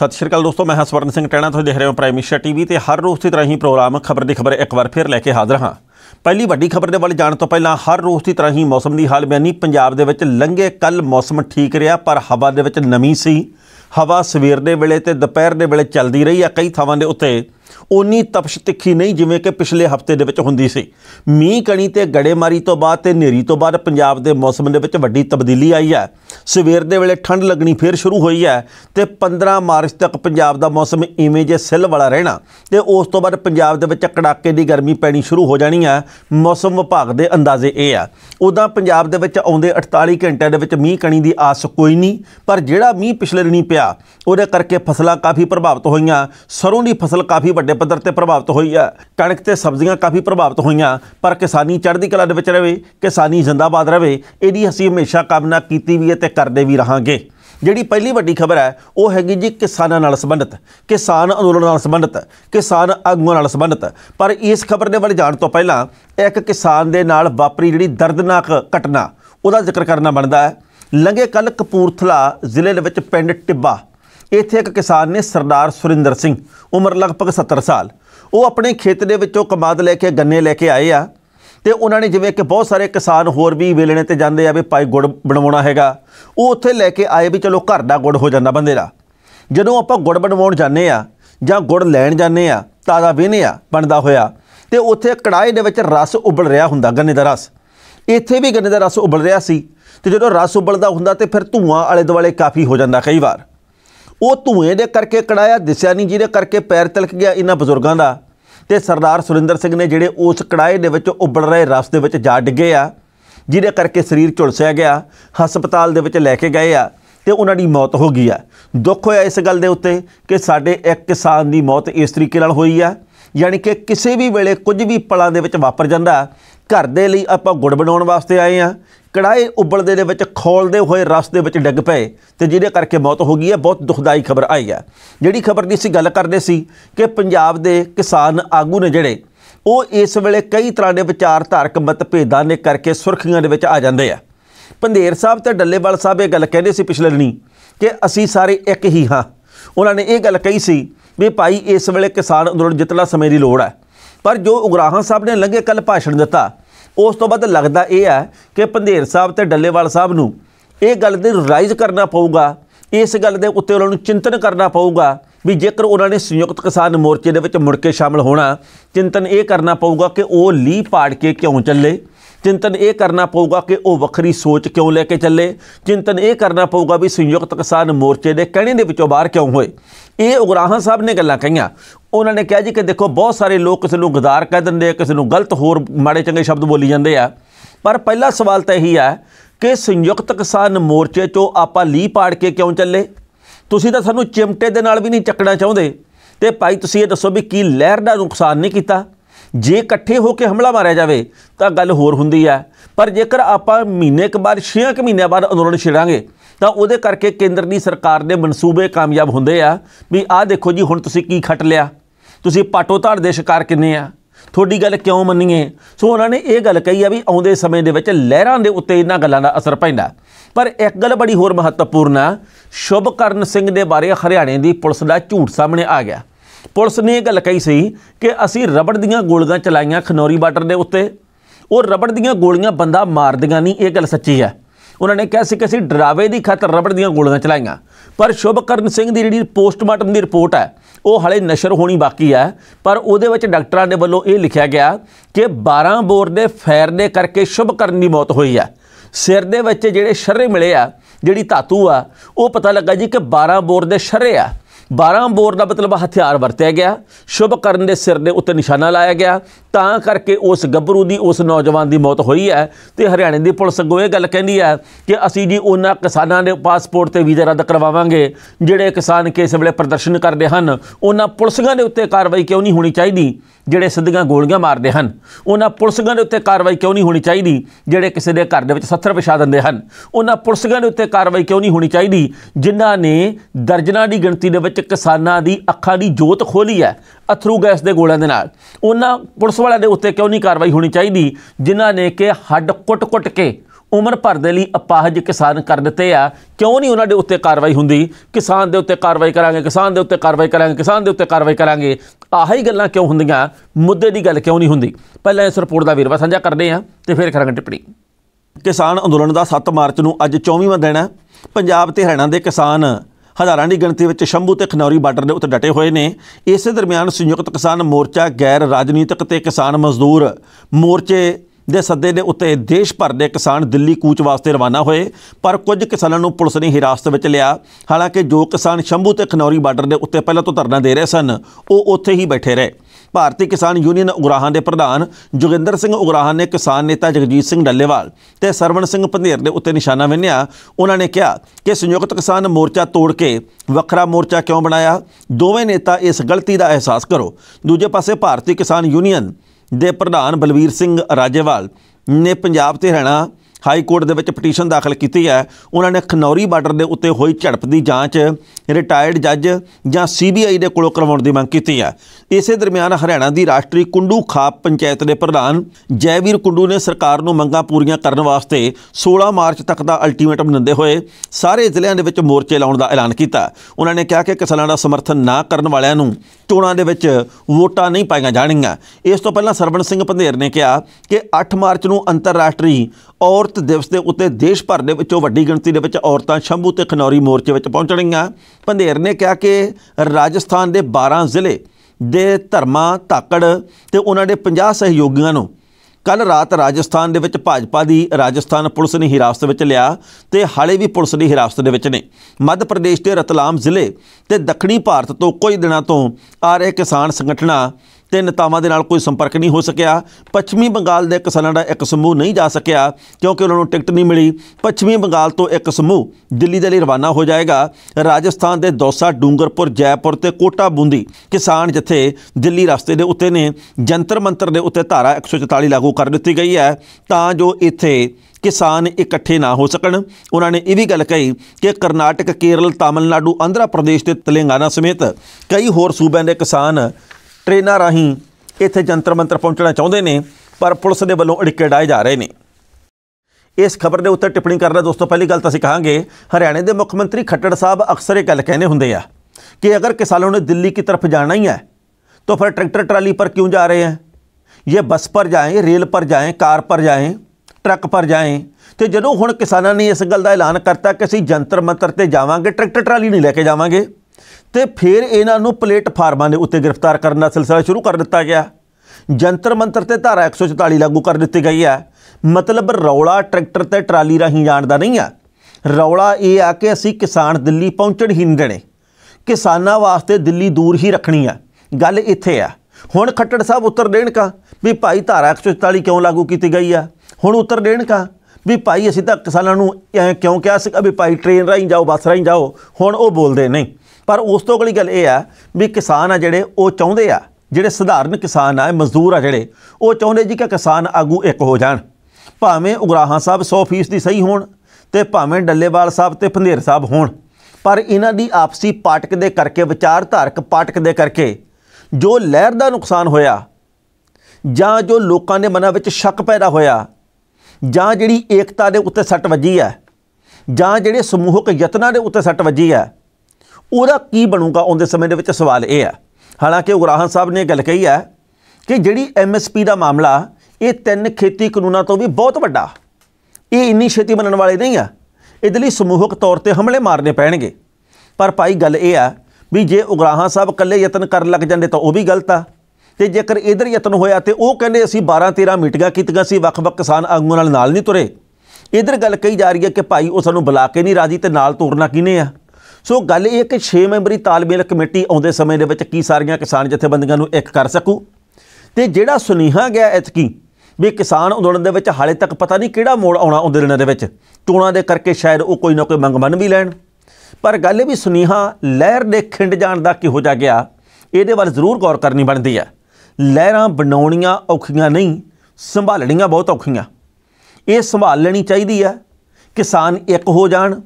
ਸਤਿ ਸ਼੍ਰੀ ਅਕਾਲ ਦੋਸਤੋ ਮੈਂ ਹਾਂ ਸਵਰਨ ਸਿੰਘ ਟੈਣਾ ਤੁਸੀਂ ਦੇਖ ਰਹੇ ਹੋ ਪ੍ਰਾਈਮ ਟੀਵੀ ਤੇ ਹਰ ਰੋਜ਼ ਦੀ ਤਰ੍ਹਾਂ ਹੀ ਪ੍ਰੋਗਰਾਮ ਖਬਰ ਦੀ ਖਬਰ ਇੱਕ ਵਾਰ ਫਿਰ ਲੈ ਕੇ ਹਾਜ਼ਰ ਹਾਂ ਪਹਿਲੀ ਵੱਡੀ ਖਬਰ ਦੇ ਵੱਲ ਜਾਣ ਤੋਂ ਪਹਿਲਾਂ ਹਰ ਰੋਜ਼ ਦੀ ਤਰ੍ਹਾਂ ਹੀ ਮੌਸਮ ਦੀ ਹਾਲ ਬਿਆਨੀ ਪੰਜਾਬ ਦੇ ਵਿੱਚ ਲੰਘੇ ਕੱਲ ਮੌਸਮ ਠੀਕ ਰਿਹਾ ਪਰ ਹਵਾ ਦੇ ਵਿੱਚ ਨਮੀ ਸੀ ਹਵਾ ਸਵੇਰ ਦੇ ਵੇਲੇ ਤੇ ਦੁਪਹਿਰ ਦੇ ਵੇਲੇ ਚੱਲਦੀ ਰਹੀ ਆ ਕਈ ਥਾਵਾਂ ਦੇ ਉੱਤੇ ਉਨੀ ਤਪਸ਼ ਤਿੱਖੀ ਨਹੀਂ ਜਿਵੇਂ ਕਿ ਪਿਛਲੇ ਹਫਤੇ ਦੇ ਵਿੱਚ ਹੁੰਦੀ ਸੀ ਮੀਂਹ ਕਣੀ ਤੇ ਗੜੇਮਾਰੀ ਤੋਂ ਬਾਅਦ ਤੇ ਨੇਰੀ ਤੋਂ ਬਾਅਦ ਪੰਜਾਬ ਦੇ ਮੌਸਮ ਦੇ ਵਿੱਚ ਵੱਡੀ ਤਬਦੀਲੀ ਆਈ ਹੈ ਸਵੇਰ ਦੇ ਵੇਲੇ ਠੰਡ ਲੱਗਣੀ ਫੇਰ ਸ਼ੁਰੂ ਹੋਈ ਹੈ ਤੇ 15 ਮਾਰਚ ਤੱਕ ਪੰਜਾਬ ਦਾ ਮੌਸਮ ਇਵੇਂ ਜੇ ਸਿੱਲ ਵਾਲਾ ਰਹਿਣਾ ਤੇ ਉਸ ਤੋਂ ਬਾਅਦ ਪੰਜਾਬ ਦੇ ਵਿੱਚ ਕੜਾਕੇ ਦੀ ਗਰਮੀ ਪੈਣੀ ਸ਼ੁਰੂ ਹੋ ਜਾਣੀ ਹੈ ਮੌਸਮ ਵਿਭਾਗ ਦੇ ਅੰਦਾਜ਼ੇ ਇਹ ਆ ਉਦਾਂ ਪੰਜਾਬ ਦੇ ਵਿੱਚ ਆਉਂਦੇ 48 ਘੰਟਿਆਂ ਦੇ ਵਿੱਚ ਮੀਂਹ ਕਣੀ ਦੀ ਆਸ ਕੋਈ ਨਹੀਂ ਪਰ ਜਿਹੜਾ ਮੀਂਹ ਪਿਛਲੇ ਦਿਨੀ ਪਿਆ ਉਹਦੇ ਕਰਕੇ ਫਸਲਾਂ ਕਾਫੀ ਪ੍ਰਭਾਵਿਤ ਹੋਈਆਂ ਸਰੋਂ ਦੀ ਫਸਲ ਕਾਫੀ ਵੱਡੇ ਪੱਧਰ ਤੇ ਪ੍ਰਭਾਵਿਤ ਹੋਈ ਆ ਕਣਕ ਤੇ ਸਬਜ਼ੀਆਂ ਕਾਫੀ ਪ੍ਰਭਾਵਿਤ ਹੋਈਆਂ ਪਰ ਕਿਸਾਨੀ ਚੜ੍ਹਦੀ ਕਲਾ ਦੇ ਵਿੱਚ ਰਹੇ ਕਿਸਾਨੀ ਜ਼ਿੰਦਾਬਾਦ ਰਹੇ ਇਹਦੀ ਅਸੀਂ ਹਮੇਸ਼ਾ ਕਾਮਨਾ ਕੀਤੀ ਵੀ ਹੈ ਤੇ ਕਰਦੇ ਵੀ ਰਹਾਂਗੇ ਜਿਹੜੀ ਪਹਿਲੀ ਵੱਡੀ ਖਬਰ ਹੈ ਉਹ ਹੈਗੀ ਜੀ ਕਿਸਾਨਾਂ ਨਾਲ ਸੰਬੰਧਿਤ ਕਿਸਾਨ ਅੰਦੋਲਨ ਨਾਲ ਸੰਬੰਧਿਤ ਕਿਸਾਨ ਆਗੂਆਂ ਨਾਲ ਸੰਬੰਧਿਤ ਪਰ ਇਸ ਖਬਰ ਦੇ ਵੱਲ ਜਾਣ ਤੋਂ ਪਹਿਲਾਂ ਇੱਕ ਕਿਸਾਨ ਦੇ ਨਾਲ ਵਾਪਰੀ ਜਿਹੜੀ ਦਰਦਨਾਕ ਘਟਨਾ ਉਹਦਾ ਜ਼ਿਕਰ ਕਰਨਾ ਬਣਦਾ ਹੈ ਲੰਗੇ ਕੱਲ ਕਪੂਰਥਲਾ ਜ਼ਿਲ੍ਹੇ ਦੇ ਵਿੱਚ ਪਿੰਡ ਟਿੱਬਾ ਇੱਥੇ ਇੱਕ ਕਿਸਾਨ ਨੇ ਸਰਦਾਰ ਸੁਰਿੰਦਰ ਸਿੰਘ ਉਮਰ ਲਗਭਗ 70 ਸਾਲ ਉਹ ਆਪਣੇ ਖੇਤ ਦੇ ਵਿੱਚੋਂ ਕਮਾਦ ਲੈ ਕੇ ਗੰਨੇ ਲੈ ਕੇ ਆਏ ਆ ਤੇ ਉਹਨਾਂ ਨੇ ਜਿਵੇਂ ਕਿ ਬਹੁਤ ਸਾਰੇ ਕਿਸਾਨ ਹੋਰ ਵੀ ਵੇਲਣੇ ਤੇ ਜਾਂਦੇ ਆ ਵੀ ਭਾਈ ਗੁੜ ਬਣਵਾਉਣਾ ਹੈਗਾ ਉਹ ਉੱਥੇ ਲੈ ਕੇ ਆਏ ਵੀ ਚਲੋ ਘਰ ਦਾ ਗੁੜ ਹੋ ਜਾਂਦਾ ਬੰਦੇ ਦਾ ਜਦੋਂ ਆਪਾਂ ਗੁੜ ਬਣਵਾਉਣ ਜਾਂਦੇ ਆ ਜਾਂ ਗੁੜ ਲੈਣ ਜਾਂਦੇ ਆ ਤਾਜ਼ਾ ਵੇਨੇ ਆ ਬਣਦਾ ਹੋਇਆ ਤੇ ਉੱਥੇ ਕੜਾਈ ਦੇ ਵਿੱਚ ਰਸ ਉਬਲ ਰਿਹਾ ਹੁੰਦਾ ਗੰਨੇ ਦਾ ਰਸ ਇੱਥੇ ਵੀ ਗੰਨੇ ਦਾ ਰਸ ਉਬਲ ਰਿਹਾ ਸੀ ਤੇ ਜਦੋਂ ਰਸ ਉਬਲਦਾ ਹੁੰਦਾ ਤੇ ਫਿਰ ਧੂਆਂ ਆਲੇ ਦੁਆਲੇ ਕਾਫੀ ਹੋ ਜਾਂਦਾ ਕਈ ਵਾਰ ਉਹ ਧੂਏ ਦੇ ਕਰਕੇ ਕੜਾਇਆ ਦਿਸਿਆ ਨਹੀਂ ਜਿਹਦੇ ਕਰਕੇ ਪੈਰ ਤਲਕ ਗਿਆ ਇਹਨਾਂ ਬਜ਼ੁਰਗਾਂ ਦਾ ਤੇ ਸਰਦਾਰ ਸੁਰਿੰਦਰ ਸਿੰਘ ਨੇ ਜਿਹੜੇ ਉਸ ਕੜਾਏ ਦੇ ਵਿੱਚ ਉਬਲ ਰਹੇ ਰਸ ਦੇ ਵਿੱਚ ਜਾ ਡਿੱਗੇ ਆ ਜਿਹਦੇ ਕਰਕੇ ਸਰੀਰ ਝੁਲਸਿਆ ਗਿਆ ਹਸਪਤਾਲ ਦੇ ਵਿੱਚ ਲੈ ਕੇ ਗਏ ਆ ਤੇ ਉਹਨਾਂ ਦੀ ਮੌਤ ਹੋ ਗਈ ਆ ਦੁੱਖ ਹੋਇਆ ਇਸ ਗੱਲ ਦੇ ਉੱਤੇ ਕਿ ਸਾਡੇ ਇੱਕ ਕਿਸਾਨ ਦੀ ਮੌਤ ਇਸ ਤਰੀਕੇ ਨਾਲ ਹੋਈ ਆ ਯਾਨੀ ਕਿ ਕਿਸੇ ਵੀ ਵੇਲੇ ਕੁਝ ਵੀ ਪਲਾਂ ਦੇ ਵਿੱਚ ਵਾਪਰ ਜਾਂਦਾ ਘਰ ਦੇ ਲਈ ਆਪਾਂ ਗੁੜ ਬਣਾਉਣ ਵਾਸਤੇ ਆਏ ਆ ਕੜਾਏ ਉਬਲਦੇ ਦੇ ਵਿੱਚ ਖੋਲਦੇ ਹੋਏ ਰਸ ਦੇ ਵਿੱਚ ਡਿੱਗ ਪਏ ਤੇ ਜਿਹਦੇ ਕਰਕੇ ਮੌਤ ਹੋ ਗਈ ਹੈ ਬਹੁਤ ਦੁਖਦਾਈ ਖਬਰ ਆਈ ਹੈ ਜਿਹੜੀ ਖਬਰ ਦੀ ਅਸੀਂ ਗੱਲ ਕਰਦੇ ਸੀ ਕਿ ਪੰਜਾਬ ਦੇ ਕਿਸਾਨ ਆਗੂ ਨੇ ਜਿਹੜੇ ਉਹ ਇਸ ਵੇਲੇ ਕਈ ਤਰ੍ਹਾਂ ਦੇ ਵਿਚਾਰ ਧਾਰਕ ਮਤਭੇਦਾਂ ਨੇ ਕਰਕੇ ਸੁਰਖੀਆਂ ਦੇ ਵਿੱਚ ਆ ਜਾਂਦੇ ਆ ਪੰਧੇਰ ਸਾਹਿਬ ਤੇ ਡੱਲੇਵਾਲ ਸਾਹਿਬ ਇਹ ਗੱਲ ਕਹਿੰਦੇ ਸੀ ਪਿਛਲੇ ਦਿਨੀ ਕਿ ਅਸੀਂ ਸਾਰੇ ਇੱਕ ਹੀ ਹਾਂ ਉਹਨਾਂ ਨੇ ਇਹ ਗੱਲ ਕਹੀ ਸੀ ਵੀ ਭਾਈ ਇਸ ਵੇਲੇ ਕਿਸਾਨ ਅੰਦੋਲਨ ਜਿੱਤਣਾ ਸਮੇਂ ਦੀ ਲੋੜ ਹੈ ਪਰ ਜੋ ਉਗਰਾਹਾਂ ਸਾਹਿਬ ਨੇ ਲੰਗੇ ਕੱਲ ਭਾਸ਼ਣ ਦਿੱਤਾ ਉਸ ਤੋਂ ਬਾਅਦ ਲੱਗਦਾ ਇਹ ਆ ਕਿ ਪੰਧੇਰ ਸਾਹਿਬ ਤੇ ਡੱਲੇਵਾਲ ਸਾਹਿਬ ਨੂੰ ਇਹ ਗੱਲ ਦੇ ਰਾਈਜ਼ ਕਰਨਾ ਪਊਗਾ ਇਸ ਗੱਲ ਦੇ ਉੱਤੇ ਉਹਨਾਂ ਨੂੰ ਚਿੰਤਨ ਕਰਨਾ ਪਊਗਾ ਵੀ ਜੇਕਰ ਉਹਨਾਂ ਨੇ ਸੰਯੁਕਤ ਕਿਸਾਨ ਮੋਰਚੇ ਦੇ ਵਿੱਚ ਮੁੜ ਕੇ ਸ਼ਾਮਲ ਹੋਣਾ ਚਿੰਤਨ ਇਹ ਕਰਨਾ ਪਊਗਾ ਕਿ ਉਹ ਲੀ ਪਾੜ ਕੇ ਕਿਉਂ ਚੱਲੇ ਚਿੰਤਨ ਇਹ ਕਰਨਾ ਪਊਗਾ ਕਿ ਉਹ ਵੱਖਰੀ ਸੋਚ ਕਿਉਂ ਲੈ ਕੇ ਚੱਲੇ ਚਿੰਤਨ ਇਹ ਕਰਨਾ ਪਊਗਾ ਵੀ ਸੰਯੁਕਤ ਕਿਸਾਨ ਮੋਰਚੇ ਦੇ ਕਹਿਣੇ ਦੇ ਵਿੱਚੋਂ ਬਾਹਰ ਕਿਉਂ ਹੋਏ ਇਹ ਉਗਰਾਹਾਂ ਸਾਹਿਬ ਨੇ ਗੱਲਾਂ ਕਹੀਆਂ ਉਹਨਾਂ ਨੇ ਕਿਹਾ ਜੀ ਕਿ ਦੇਖੋ ਬਹੁਤ ਸਾਰੇ ਲੋਕ ਕਿਸੇ ਨੂੰ ਗਦਾਰ ਕਹਿ ਦਿੰਦੇ ਆ ਕਿਸੇ ਨੂੰ ਗਲਤ ਹੋਰ ਮਾੜੇ ਚੰਗੇ ਸ਼ਬਦ ਬੋਲੀ ਜਾਂਦੇ ਆ ਪਰ ਪਹਿਲਾ ਸਵਾਲ ਤਾਂ ਇਹੀ ਆ ਕਿ ਸੰਯੁਕਤ ਕਿਸਾਨ ਮੋਰਚੇ 'ਚੋਂ ਆਪਾਂ ਲੀ ਪਾੜ ਕੇ ਕਿਉਂ ਚੱਲੇ ਤੁਸੀਂ ਤਾਂ ਸਾਨੂੰ ਚਿਮਟੇ ਦੇ ਨਾਲ ਵੀ ਨਹੀਂ ਚੱਕਣਾ ਚਾਹੁੰਦੇ ਤੇ ਭਾਈ ਤੁਸੀਂ ਇਹ ਦੱਸੋ ਵੀ ਕੀ ਲਹਿਰ ਦਾ ਨੁਕਸਾਨ ਨਹੀਂ ਕੀਤਾ ਜੇ ਇਕੱਠੇ ਹੋ ਕੇ ਹਮਲਾ ਮਾਰਿਆ ਜਾਵੇ ਤਾਂ ਗੱਲ ਹੋਰ ਹੁੰਦੀ ਹੈ ਪਰ ਜੇਕਰ ਆਪਾਂ ਮਹੀਨੇ ਕ ਬਾਅਦ ਛੇਆਂ ਕ ਮਹੀਨਿਆਂ ਬਾਅਦ ਅੰਦੋਲਨ ਛੇੜਾਂਗੇ ਤਾਂ ਉਹਦੇ ਕਰਕੇ ਕੇਂਦਰ ਦੀ ਸਰਕਾਰ ਦੇ ਮਨਸੂਬੇ ਕਾਮਯਾਬ ਹੁੰਦੇ ਆ ਵੀ ਆਹ ਦੇਖੋ ਜੀ ਹੁਣ ਤੁਸੀਂ ਕੀ ਖੱਟ ਲਿਆ ਤੁਸੀਂ ਪਾਟੋ ਧਾੜ ਦੇ ਸ਼ਿਕਾਰ ਕਿੰਨੇ ਆ ਤੁਹਾਡੀ ਗੱਲ ਕਿਉਂ ਮੰਨੀਏ ਸੋ ਉਹਨਾਂ ਨੇ ਇਹ ਗੱਲ ਕਹੀ ਆ ਵੀ ਆਉਂਦੇ ਸਮੇਂ ਦੇ ਵਿੱਚ ਲਹਿਰਾਂ ਦੇ ਉੱਤੇ ਇਹਨਾਂ ਗੱਲਾਂ ਦਾ ਅਸਰ ਪੈਂਦਾ ਪਰ ਇੱਕ ਗੱਲ ਬੜੀ ਹੋਰ ਮਹੱਤਵਪੂਰਨ ਆ ਸ਼ੁਭਕਰਨ ਸਿੰਘ ਦੇ ਬਾਰੇ ਹਰਿਆਣੇ ਦੀ ਪੁਲਿਸ ਦਾ ਝੂਠ ਸਾਹਮਣੇ ਆ ਗਿਆ ਪੁਲਿਸ ਨੇ ਇਹ ਗੱਲ ਕਹੀ ਸੀ ਕਿ ਅਸੀਂ ਰਬੜ ਦੀਆਂ ਗੋਲੀਆਂ ਚਲਾਈਆਂ ਖਨੌਰੀ ਬਾਰਡਰ ਦੇ ਉੱਤੇ ਉਹ ਰਬੜ ਦੀਆਂ ਗੋਲੀਆਂ ਬੰਦਾ ਮਾਰਦੀਆਂ ਨਹੀਂ ਇਹ ਗੱਲ ਸੱਚੀ ਹੈ ਉਹਨਾਂ ਨੇ ਕਿਹਾ ਸੀ ਕਿ ਅਸੀਂ ਡਰਾਵੇ ਦੀ ਖਾਤਰ ਰਬੜ ਦੀਆਂ ਗੋਲੀਆਂ ਚਲਾਈਆਂ ਪਰ ਸ਼ੁਭਕਰਨ ਸਿੰਘ ਦੀ ਜਿਹੜੀ ਪੋਸਟਮਾਰਟਮ ਦੀ ਰਿਪੋਰਟ ਹੈ ਉਹ ਹਲੇ ਨਸ਼ਰ ਹੋਣੀ ਬਾਕੀ ਹੈ ਪਰ ਉਹਦੇ ਵਿੱਚ ਡਾਕਟਰਾਂ ਦੇ ਵੱਲੋਂ ਇਹ ਲਿਖਿਆ ਗਿਆ ਕਿ 12 ਬੋਰ ਦੇ ਫਾਇਰ ਦੇ ਕਰਕੇ ਸ਼ੁਭਕਰਨ ਦੀ ਮੌਤ ਹੋਈ ਹੈ ਸਿਰ ਦੇ ਵਿੱਚ ਜਿਹੜੇ ਸ਼ਰੇ ਮਿਲੇ ਆ ਜਿਹੜੀ ਧਾਤੂ ਆ ਉਹ ਪਤਾ ਲੱਗਾ ਜੀ ਕਿ 12 ਬੋਰ ਦੇ ਸ਼ਰੇ ਆ 12 ਬੋਰ ਦਾ ਮਤਲਬ ਹਥਿਆਰ ਵਰਤਿਆ ਗਿਆ ਸ਼ੁਭ ਕਰਨ ਦੇ ਸਿਰ ਦੇ ਉੱਤੇ ਨਿਸ਼ਾਨਾ ਲਾਇਆ ਗਿਆ ਤਾਂ ਕਰਕੇ ਉਸ ਗੱਭਰੂ ਦੀ ਉਸ ਨੌਜਵਾਨ ਦੀ ਮੌਤ ਹੋਈ ਹੈ ਤੇ ਹਰਿਆਣੇ ਦੀ ਪੁਲਿਸ ਅੱਗੋਂ ਇਹ ਗੱਲ ਕਹਿੰਦੀ ਹੈ ਕਿ ਅਸੀਂ ਜੀ ਉਹਨਾਂ ਕਿਸਾਨਾਂ ਦੇ ਪਾਸਪੋਰਟ ਤੇ ਵੀਜ਼ਾ ਰੱਦ ਕਰਵਾਵਾਂਗੇ ਜਿਹੜੇ ਕਿਸਾਨ ਕਿਸ ਵੇਲੇ ਪ੍ਰਦਰਸ਼ਨ ਕਰਦੇ ਹਨ ਉਹਨਾਂ ਪੁਲਿਸਾਂ ਦੇ ਉੱਤੇ ਕਾਰਵਾਈ ਕਿਉਂ ਨਹੀਂ ਹੋਣੀ ਚਾਹੀਦੀ ਜਿਹੜੇ ਸਿੱਧੀਆਂ ਗੋਲੀਆਂ ਮਾਰਦੇ ਹਨ ਉਹਨਾਂ ਪੁਲਿਸਾਂ ਦੇ ਉੱਤੇ ਕਾਰਵਾਈ ਕਿਉਂ ਨਹੀਂ ਹੋਣੀ ਚਾਹੀਦੀ ਜਿਹੜੇ ਕਿਸੇ ਦੇ ਘਰ ਦੇ ਵਿੱਚ ਸੱਥਰ ਵਿਛਾ ਦਿੰਦੇ ਹਨ ਉਹਨਾਂ ਪੁਲਿਸਾਂ ਦੇ ਉੱਤੇ ਕਾਰਵਾਈ ਕਿਉਂ ਨਹੀਂ ਹੋਣੀ ਚਾਹੀਦੀ ਜਿਨ੍ਹਾਂ ਨੇ ਦਰਜਨਾਂ ਦੀ ਗਿਣਤੀ ਦੇ ਵਿੱਚ ਕਿਸਾਨਾਂ ਦੀ ਅੱਖਾਂ ਦੀ ਜੋਤ ਖੋਲੀ ਹੈ ਅਥਰੂ ਗੈਸ ਦੇ ਗੋਲਿਆਂ ਦੇ ਨਾਲ ਉਹਨਾਂ ਪੁਲਿਸ ਵਾਲਿਆਂ ਦੇ ਉੱਤੇ ਕਿਉਂ ਨਹੀਂ ਕਾਰਵਾਈ ਹੋਣੀ ਚਾਹੀਦੀ ਜਿਨ੍ਹਾਂ ਨੇ ਕਿ ਹੱਡ ਕੁੱਟ-ਕੁੱਟ ਕੇ ਉਮਰ ਭਰ ਦੇ ਲਈ ਅਪਾਹਜ ਕਿਸਾਨ ਕਰ ਦਿੱਤੇ ਆ ਕਿਉਂ ਨਹੀਂ ਉਹਨਾਂ ਦੇ ਉੱਤੇ ਕਾਰਵਾਈ ਹੁੰਦੀ ਕਿਸਾਨ ਦੇ ਉੱਤੇ ਕਾਰਵਾਈ ਕਰਾਂਗੇ ਕਿਸਾਨ ਦੇ ਉੱਤੇ ਕਾਰਵਾਈ ਕਰਾਂਗੇ ਕਿਸਾਨ ਦੇ ਉੱਤੇ ਕਾਰਵਾਈ ਕਰਾਂਗੇ ਆਹੀ ਗੱਲਾਂ ਕਿਉਂ ਹੁੰਦੀਆਂ ਮੁੱਦੇ ਦੀ ਗੱਲ ਕਿਉਂ ਨਹੀਂ ਹੁੰਦੀ ਪਹਿਲਾਂ ਇਸ ਰਿਪੋਰਟ ਦਾ ਵੇਰਵਾ ਸਾਂਝਾ ਕਰਦੇ ਆ ਤੇ ਫਿਰ ਕਰਾਂਗੇ ਟਿੱਪਣੀ ਕਿਸਾਨ ਅੰਦੋਲਨ ਦਾ 7 ਮਾਰਚ ਨੂੰ ਅੱਜ 24ਵਾਂ ਦਿਨ ਹੈ ਪੰਜਾਬ ਤੇ ਹਰਿਆਣਾ ਦੇ ਕਿਸਾਨ ਹਜ਼ਾਰਾਂ ਦੀ ਗਿਣਤੀ ਵਿੱਚ ਸ਼ੰਭੂ ਤੇ ਖਨੌਰੀ ਬਾਰਡਰ ਦੇ ਉੱਤੇ ਡਟੇ ਹੋਏ ਨੇ ਇਸੇ ਦਰਮਿਆਨ ਸੰਯੁਕਤ ਕਿਸਾਨ ਮੋਰਚਾ ਗੈਰ ਰਾਜਨੀਤਿਕ ਤੇ ਕਿਸਾਨ ਮਜ਼ਦੂਰ ਮੋਰਚੇ ਦੇ ਸੱਦੇ ਦੇ ਉੱਤੇ ਦੇਸ਼ ਭਰ ਦੇ ਕਿਸਾਨ ਦਿੱਲੀ ਕੂਚ ਵਾਸਤੇ ਰਵਾਨਾ ਹੋਏ ਪਰ ਕੁਝ ਕਿਸਾਨਾਂ ਨੂੰ ਪੁਲਿਸ ਨੇ ਹਿਰਾਸਤ ਵਿੱਚ ਲਿਆ ਹਾਲਾਂਕਿ ਜੋ ਕਿਸਾਨ ਸ਼ੰਭੂ ਤੇ ਖਨੌਰੀ ਬਾਰਡਰ ਦੇ ਉੱਤੇ ਪਹਿਲਾਂ ਤੋਂ ਧਰਨਾ ਦੇ ਰਹੇ ਸਨ ਉਹ ਉੱਥੇ ਹੀ ਬੈਠੇ ਰਹੇ ਭਾਰਤੀ ਕਿਸਾਨ ਯੂਨੀਅਨ ਉਗਰਾਹਾਂ ਦੇ ਪ੍ਰਧਾਨ ਜੋਗਿੰਦਰ ਸਿੰਘ ਉਗਰਾਹਾਂ ਨੇ ਕਿਸਾਨ ਨੇਤਾ ਜਗਜੀਤ ਸਿੰਘ ਡੱਲੇਵਾਲ ਤੇ ਸਰਵਣ ਸਿੰਘ ਪੰਧੇਰ ਦੇ ਉੱਤੇ ਨਿਸ਼ਾਨਾ ਵਿੰਨਿਆ ਉਹਨਾਂ ਨੇ ਕਿਹਾ ਕਿ ਸੰਯੁਕਤ ਕਿਸਾਨ ਮੋਰਚਾ ਤੋੜ ਕੇ ਵੱਖਰਾ ਮੋਰਚਾ ਕਿਉਂ ਬਣਾਇਆ ਦੋਵੇਂ ਨੇਤਾ ਇਸ ਗਲਤੀ ਦਾ ਅਹਿਸਾਸ ਕਰੋ ਦੂਜੇ ਪਾਸੇ ਭਾਰਤੀ ਕਿਸਾਨ ਯੂਨੀਅਨ ਦੇ ਪ੍ਰਧਾਨ ਬਲਵੀਰ ਸਿੰਘ ਰਾਜੇਵਾਲ ਨੇ ਪੰਜਾਬ ਤੇ ਹਰਿਆਣਾ ਹਾਈ ਕੋਰਟ ਦੇ ਵਿੱਚ ਪਟੀਸ਼ਨ ਦਾਖਲ ਕੀਤੀ ਹੈ ਉਹਨਾਂ ਨੇ ਖਨੌਰੀ ਬਾਰਡਰ ਦੇ ਉੱਤੇ ਹੋਈ ਝੜਪ ਦੀ ਜਾਂਚ ਰਿਟਾਇਰਡ ਜੱਜ ਜਾਂ ਸੀਬੀਆਈ ਦੇ ਕੋਲੋਂ ਕਰਵਾਉਣ ਦੀ ਮੰਗ ਕੀਤੀ ਹੈ ਇਸੇ ਦਰਮਿਆਨ ਹਰਿਆਣਾ ਦੀ ਰਾਸ਼ਟਰੀ ਕੁੰਡੂ ਖਾਪ ਪੰਚਾਇਤ ਦੇ ਪ੍ਰਧਾਨ ਜੈਵੀਰ ਕੁੰਡੂ ਨੇ ਸਰਕਾਰ ਨੂੰ ਮੰਗਾਂ ਪੂਰੀਆਂ ਕਰਨ ਵਾਸਤੇ 16 ਮਾਰਚ ਤੱਕ ਦਾ ਅਲਟੀਮੇਟਮ ਦਿੰਦੇ ਹੋਏ ਸਾਰੇ ਜ਼ਿਲ੍ਹਿਆਂ ਦੇ ਵਿੱਚ ਮੋਰਚੇ ਲਾਉਣ ਦਾ ਐਲਾਨ ਕੀਤਾ ਉਹਨਾਂ ਨੇ ਕਿਹਾ ਕਿ ਕਿਸਾਨਾਂ ਦਾ ਸਮਰਥਨ ਨਾ ਕਰਨ ਵਾਲਿਆਂ ਨੂੰ ਚੋਣਾਂ ਦੇ ਵਿੱਚ ਵੋਟਾਂ ਨਹੀਂ ਪਾਈਆਂ ਜਾਣਗੀਆਂ ਇਸ ਤੋਂ ਪਹਿਲਾਂ ਸਰਵਣ ਸਿੰਘ ਪੰਧੇਰ ਨੇ ਕਿਹਾ ਕਿ 8 ਮਾਰਚ ਨੂੰ ਅੰਤਰਰਾਸ਼ਟਰੀ ਔਰਤ ਦਿਵਸ ਦੇ ਉੱਤੇ ਦੇਸ਼ ਭਰ ਦੇ ਵਿੱਚੋਂ ਵੱਡੀ ਗਿਣਤੀ ਦੇ ਵਿੱਚ ਔਰਤਾਂ ਸ਼ੰਭੂ ਤੇ ਖਨੌਰੀ ਮੋਰਚੇ ਵਿੱਚ ਪਹੁੰਚਣਗੀਆਂ ਪੰਧੇਰ ਨੇ ਕਿਹਾ ਕਿ ਰਾਜਸਥਾਨ ਦੇ 12 ਜ਼ਿਲ੍ਹੇ ਦੇ ਧਰਮਾ ਧਾਕੜ ਤੇ ਉਹਨਾਂ ਦੇ 50 ਸਹਿਯੋਗੀਆਂ ਨੂੰ ਕੱਲ ਰਾਤ ਰਾਜਸਥਾਨ ਦੇ ਵਿੱਚ ਭਾਜਪਾ ਦੀ ਰਾਜਸਥਾਨ ਪੁਲਿਸ ਨੇ ਹਿਰਾਸਤ ਵਿੱਚ ਲਿਆ ਤੇ ਹਾਲੇ ਵੀ ਪੁਲਿਸ ਦੀ ਹਿਰਾਸਤ ਦੇ ਵਿੱਚ ਨੇ ਮੱਧ ਪ੍ਰਦੇਸ਼ ਦੇ ਰਤਲਾਮ ਜ਼ਿਲ੍ਹੇ ਤੇ ਦੱਖਣੀ ਭਾਰਤ ਤੋਂ ਕੁਝ ਦਿਨਾਂ ਤੋਂ ਆ ਰਹੇ ਕਿਸਾਨ ਸੰਗਠਨਾਂ ਤੇ ਨੇਤਾਵਾਂ ਦੇ ਨਾਲ ਕੋਈ ਸੰਪਰਕ ਨਹੀਂ ਹੋ ਸਕਿਆ ਪੱਛਮੀ ਬੰਗਾਲ ਦੇ ਕਿਸਾਨਾਂ ਦਾ ਇੱਕ ਸਮੂਹ ਨਹੀਂ ਜਾ ਸਕਿਆ ਕਿਉਂਕਿ ਉਹਨਾਂ ਨੂੰ ਟਿਕਟ ਨਹੀਂ ਮਿਲੀ ਪੱਛਮੀ ਬੰਗਾਲ ਤੋਂ ਇੱਕ ਸਮੂਹ ਦਿੱਲੀ ਦੇ ਲਈ ਰਵਾਨਾ ਹੋ ਜਾਏਗਾ ਰਾਜਸਥਾਨ ਦੇ ਦੌਸਾ ਡੂੰਗਰਪੁਰ ਜੈਪੁਰ ਤੇ ਕੋਟਾ ਬੂੰਦੀ ਕਿਸਾਨ ਜਿੱਥੇ ਦਿੱਲੀ ਰਸਤੇ ਦੇ ਉੱਤੇ ਨੇ ਜੰਤਰ ਮੰਤਰ ਦੇ ਉੱਤੇ ਧਾਰਾ 144 ਲਾਗੂ ਕਰ ਦਿੱਤੀ ਗਈ ਹੈ ਤਾਂ ਜੋ ਇੱਥੇ ਕਿਸਾਨ ਇਕੱਠੇ ਨਾ ਹੋ ਸਕਣ ਉਹਨਾਂ ਨੇ ਇਹ ਵੀ ਗੱਲ ਕਹੀ ਕਿ ਕਰਨਾਟਕ ਕੇਰਲ ਤਾਮਿਲਨਾਡੂ ਆਂਧਰਾ ਪ੍ਰਦੇਸ਼ ਤੇ ਤੇਲੰਗਾਨਾ ਸਮੇਤ ਕਈ ਹੋਰ ਸੂਬਿਆਂ ਦੇ ਕਿਸਾਨ ਟ੍ਰੇਨਾਂ ਰਾਹੀਂ ਇੱਥੇ ਜੰਤਰ ਮੰਤਰ ਪਹੁੰਚਣਾ ਚਾਹੁੰਦੇ ਨੇ ਪਰ ਪੁਲਿਸ ਦੇ ਵੱਲੋਂ ਅੜਿੱਕੇ ਡਾਏ ਜਾ ਰਹੇ ਨੇ ਇਸ ਖਬਰ ਦੇ ਉੱਤੇ ਟਿੱਪਣੀ ਕਰਨਾ ਦੋਸਤੋ ਪਹਿਲੀ ਗੱਲ ਤਾਂ ਅਸੀਂ ਕਹਾਂਗੇ ਹਰਿਆਣੇ ਦੇ ਮੁੱਖ ਮੰਤਰੀ ਖੱਟੜ ਸਾਹਿਬ ਅਕਸਰ ਇਹ ਗੱਲ ਕਹਿੰਦੇ ਹੁੰਦੇ ਆ ਕਿ ਅਗਰ ਕਿਸਾਨਾਂ ਨੇ ਦਿੱਲੀ ਦੀ ਤਰਫ ਜਾਣਾ ਹੀ ਹੈ ਤਾਂ ਫਿਰ ਟਰੈਕਟਰ ਟਰਾਲੀ ਪਰ ਕਿਉਂ ਜਾ ਰਹੇ ਆ ਇਹ ਬੱਸ ਪਰ ਜਾਏ ਰੇਲ ਪਰ ਜਾਏ ਕਾਰ ਪਰ ਜਾਏ ਟਰੱਕ ਪਰ ਜਾਏ ਤੇ ਜਦੋਂ ਹੁਣ ਕਿਸਾਨਾਂ ਨੇ ਇਸ ਗੱਲ ਦਾ ਐਲਾਨ ਕਰਤਾ ਕਿ ਅਸੀਂ ਜੰਤਰ ਮੰਤਰ ਤੇ ਜਾਵਾਂਗੇ ਟਰੈਕਟਰ ਟਰਾਲੀ ਨਹੀਂ ਲੈ ਕੇ ਜਾਵਾਂਗੇ ਤੇ ਫਿਰ ਇਹਨਾਂ ਨੂੰ ਪਲੇਟਫਾਰਮਾਂ ਦੇ ਉੱਤੇ ਗ੍ਰਿਫਤਾਰ ਕਰਨ ਦਾ ਸਿਲਸਿਲਾ ਸ਼ੁਰੂ ਕਰ ਦਿੱਤਾ ਗਿਆ ਜੰਤਰ ਮੰਤਰ ਤੇ ਧਾਰਾ 144 ਲਾਗੂ ਕਰ ਦਿੱਤੀ ਗਈ ਹੈ ਮਤਲਬ ਰੌਲਾ ਟਰੈਕਟਰ ਤੇ ਟਰਾਲੀ ਰਾਹੀਂ ਜਾਣ ਦਾ ਨਹੀਂ ਆ ਰੌਲਾ ਇਹ ਆ ਕਿ ਅਸੀਂ ਕਿਸਾਨ ਦਿੱਲੀ ਪਹੁੰਚਣ ਹੀ ਨਹੀਂ ਦੇਣੇ ਕਿਸਾਨਾਂ ਵਾਸਤੇ ਦਿੱਲੀ ਦੂਰ ਹੀ ਰੱਖਣੀ ਆ ਗੱਲ ਇੱਥੇ ਆ ਹੁਣ ਖੱਟੜ ਸਾਹਿਬ ਉੱਤਰ ਦੇਣ ਕਾ ਵੀ ਭਾਈ ਧਾਰਾ 144 ਕਿਉਂ ਲਾਗੂ ਕੀਤੀ ਗਈ ਆ ਹੁਣ ਉੱਤਰ ਦੇਣ ਕਾ ਵੀ ਭਾਈ ਅਸੀਂ ਤਾਂ ਕਿਸਾਨਾਂ ਨੂੰ ਕਿਉਂ ਕਿਹਾ ਸੀ ਕਿ ਭਾਈ ਟ੍ਰੇਨ ਰਾਹੀਂ ਜਾਓ ਬੱਸ ਰਾਹੀਂ ਜਾਓ ਹੁਣ ਉਹ ਬੋਲਦੇ ਨਹੀਂ ਪਰ ਉਸ ਤੋਂ ਅਗਲੀ ਗੱਲ ਇਹ ਆ ਵੀ ਕਿਸਾਨ ਆ ਜਿਹੜੇ ਉਹ ਚਾਹੁੰਦੇ ਆ ਜਿਹੜੇ ਸਧਾਰਨ ਕਿਸਾਨ ਆ ਮਜ਼ਦੂਰ ਆ ਜਿਹੜੇ ਉਹ ਚਾਹੁੰਦੇ ਜੀ ਕਿ ਕਿਸਾਨ ਆਗੂ ਇੱਕ ਹੋ ਜਾਣ ਭਾਵੇਂ ਉਗਰਾਹਾਂ ਸਾਹਿਬ 100% ਦੀ ਸਹੀ ਹੋਣ ਤੇ ਭਾਵੇਂ ਡੱਲੇਵਾਲ ਸਾਹਿਬ ਤੇ ਪੰਧੇਰ ਸਾਹਿਬ ਹੋਣ ਪਰ ਇਹਨਾਂ ਦੀ ਆਪਸੀ ਪਾਟਕ ਦੇ ਕਰਕੇ ਵਿਚਾਰਧਾਰਕ ਪਾਟਕ ਦੇ ਕਰਕੇ ਜੋ ਲਹਿਰ ਦਾ ਨੁਕਸਾਨ ਹੋਇਆ ਜਾਂ ਜੋ ਲੋਕਾਂ ਦੇ ਮਨਾਂ ਵਿੱਚ ਸ਼ੱਕ ਪੈਦਾ ਹੋਇਆ ਜਾਂ ਜਿਹੜੀ ਏਕਤਾ ਦੇ ਉੱਤੇ ਸੱਟ ਵੱਜੀ ਹੈ ਜਾਂ ਜਿਹੜੇ ਸਮੂਹਕ ਯਤਨਾਂ ਦੇ ਉੱਤੇ ਸੱਟ ਵੱਜੀ ਹੈ ਉਹਦਾ ਕੀ ਬਣੂਗਾ ਉਹਦੇ ਸਮੇਂ ਦੇ ਵਿੱਚ ਸਵਾਲ ਇਹ ਹੈ ਹਾਲਾਂਕਿ ਉਗਰਾਹਨ ਸਾਹਿਬ ਨੇ ਗੱਲ ਕਹੀ ਹੈ ਕਿ ਜਿਹੜੀ ਐਮਐਸਪੀ ਦਾ ਮਾਮਲਾ ਇਹ ਤਿੰਨ ਖੇਤੀ ਕਾਨੂੰਨਾਂ ਤੋਂ ਵੀ ਬਹੁਤ ਵੱਡਾ ਇਹ ਇੰਨੀ ਛੇਤੀ ਬਣਨ ਵਾਲੇ ਨਹੀਂ ਆ ਇਹਦੇ ਲਈ ਸਮੂਹਕ ਤੌਰ ਤੇ ਹਮਲੇ ਮਾਰਨੇ ਪੈਣਗੇ ਪਰ ਭਾਈ ਗੱਲ ਇਹ ਆ ਵੀ ਜੇ ਉਗਰਾਹਾਂ ਸਾਹਿਬ ਇਕੱਲੇ ਯਤਨ ਕਰਨ ਲੱਗ ਜਾਂਦੇ ਤਾਂ ਉਹ ਵੀ ਗਲਤ ਆ ਤੇ ਜੇਕਰ ਇਧਰ ਯਤਨ ਹੋਇਆ ਤੇ ਉਹ ਕਹਿੰਦੇ ਅਸੀਂ 12 13 ਮੀਟਿੰਗਾਂ ਕੀਤੀਆਂ ਸੀ ਵੱਖ-ਵੱਖ ਕਿਸਾਨ ਆਗੂਆਂ ਨਾਲ ਨਾਲ ਨਹੀਂ ਤੁਰੇ ਇਧਰ ਗੱਲ ਕਹੀ ਜਾ ਰਹੀ ਹੈ ਕਿ ਭਾਈ ਉਹ ਸਾਨੂੰ ਬੁਲਾ ਕੇ ਨਹੀਂ ਰਾਜੀ ਤੇ ਨਾਲ ਤੋੜਨਾ ਕਿਨੇ ਆ ਸੋ ਗੱਲ ਇਹ ਕਿ 6 ਮੈਂਬਰੀ ਤਾਲਮੇਲ ਕਮੇਟੀ ਆਉਂਦੇ ਸਮੇਂ ਦੇ ਵਿੱਚ ਕੀ ਸਾਰੀਆਂ ਕਿਸਾਨ ਜਥੇਬੰਦੀਆਂ ਨੂੰ ਇੱਕ ਕਰ ਸਕੂ ਤੇ ਜਿਹੜਾ ਸੁਨੇਹਾ ਗਿਆ ਇਤਕੀ ਵੀ ਕਿਸਾਨ ਅੰਦੋਲਨ ਦੇ ਵਿੱਚ ਹਾਲੇ ਤੱਕ ਪਤਾ ਨਹੀਂ ਕਿਹੜਾ ਮੋੜ ਆਉਣਾ ਅੰਦੋਲਨ ਦੇ ਵਿੱਚ ਚੋਣਾਂ ਦੇ ਕਰਕੇ ਸ਼ਾਇਦ ਉਹ ਕੋਈ ਨਾ ਕੋਈ ਮੰਗ ਮੰਨ ਵੀ ਲੈਣ ਪਰ ਗੱਲ ਇਹ ਵੀ ਸੁਨੇਹਾ ਲਹਿਰ ਦੇ ਖਿੰਡ ਜਾਣ ਦਾ ਕਿਹੋ ਜਾ ਗਿਆ ਇਹਦੇ ਵੱਲ ਜ਼ਰੂਰ ਗੌਰ ਕਰਨੀ ਬਣਦੀ ਹੈ ਲਹਿਰਾਂ ਬਣਾਉਣੀਆਂ ਔਖੀਆਂ ਨਹੀਂ ਸੰਭਾਲਣੀਆਂ ਬਹੁਤ ਔਖੀਆਂ ਇਹ ਸੰਭਾਲ ਲੈਣੀ ਚਾਹੀਦੀ ਹੈ ਕਿਸਾਨ ਇੱਕ ਹੋ ਜਾਣ